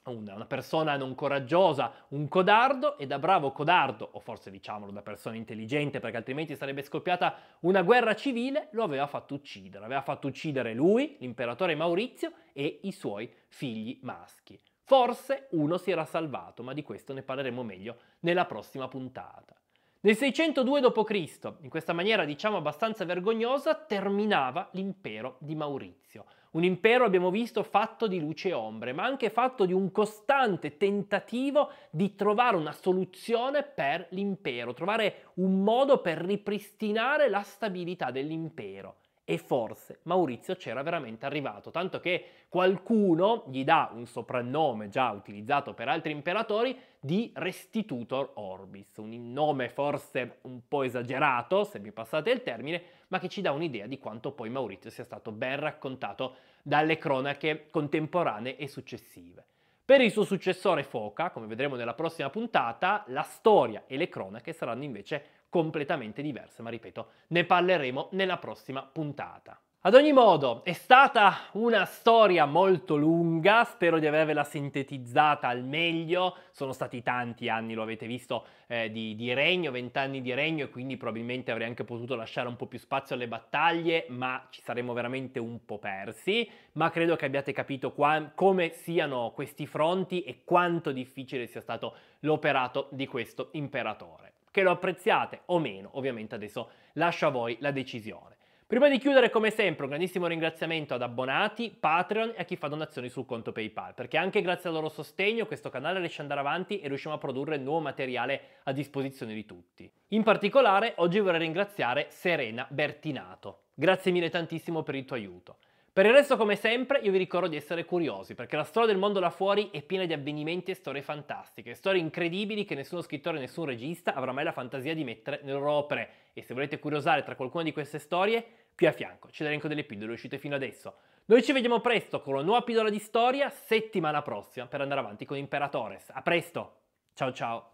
una persona non coraggiosa, un codardo e da bravo codardo, o forse diciamolo da persona intelligente perché altrimenti sarebbe scoppiata una guerra civile, lo aveva fatto uccidere. Aveva fatto uccidere lui, l'imperatore Maurizio e i suoi figli maschi. Forse uno si era salvato, ma di questo ne parleremo meglio nella prossima puntata. Nel 602 d.C., in questa maniera diciamo abbastanza vergognosa, terminava l'impero di Maurizio. Un impero, abbiamo visto, fatto di luce e ombre, ma anche fatto di un costante tentativo di trovare una soluzione per l'impero, trovare un modo per ripristinare la stabilità dell'impero e forse Maurizio c'era veramente arrivato, tanto che qualcuno gli dà un soprannome già utilizzato per altri imperatori di Restitutor Orbis, un nome forse un po' esagerato, se mi passate il termine, ma che ci dà un'idea di quanto poi Maurizio sia stato ben raccontato dalle cronache contemporanee e successive. Per il suo successore Foca, come vedremo nella prossima puntata, la storia e le cronache saranno invece completamente diverse, ma ripeto, ne parleremo nella prossima puntata. Ad ogni modo, è stata una storia molto lunga, spero di avervela sintetizzata al meglio, sono stati tanti anni, lo avete visto, eh, di, di regno, vent'anni di regno e quindi probabilmente avrei anche potuto lasciare un po' più spazio alle battaglie, ma ci saremmo veramente un po' persi, ma credo che abbiate capito qua, come siano questi fronti e quanto difficile sia stato l'operato di questo imperatore. Che lo apprezziate o meno, ovviamente adesso lascio a voi la decisione. Prima di chiudere, come sempre, un grandissimo ringraziamento ad abbonati, Patreon e a chi fa donazioni sul conto PayPal, perché anche grazie al loro sostegno questo canale riesce ad andare avanti e riusciamo a produrre nuovo materiale a disposizione di tutti. In particolare, oggi vorrei ringraziare Serena Bertinato. Grazie mille tantissimo per il tuo aiuto. Per il resto, come sempre, io vi ricordo di essere curiosi, perché la storia del mondo là fuori è piena di avvenimenti e storie fantastiche, storie incredibili che nessuno scrittore e nessun regista avrà mai la fantasia di mettere nelle loro opere. E se volete curiosare tra qualcuna di queste storie, qui a fianco c'è l'elenco delle pillole uscite fino adesso. Noi ci vediamo presto con una nuova pillola di storia settimana prossima per andare avanti con Imperatores. A presto! Ciao ciao!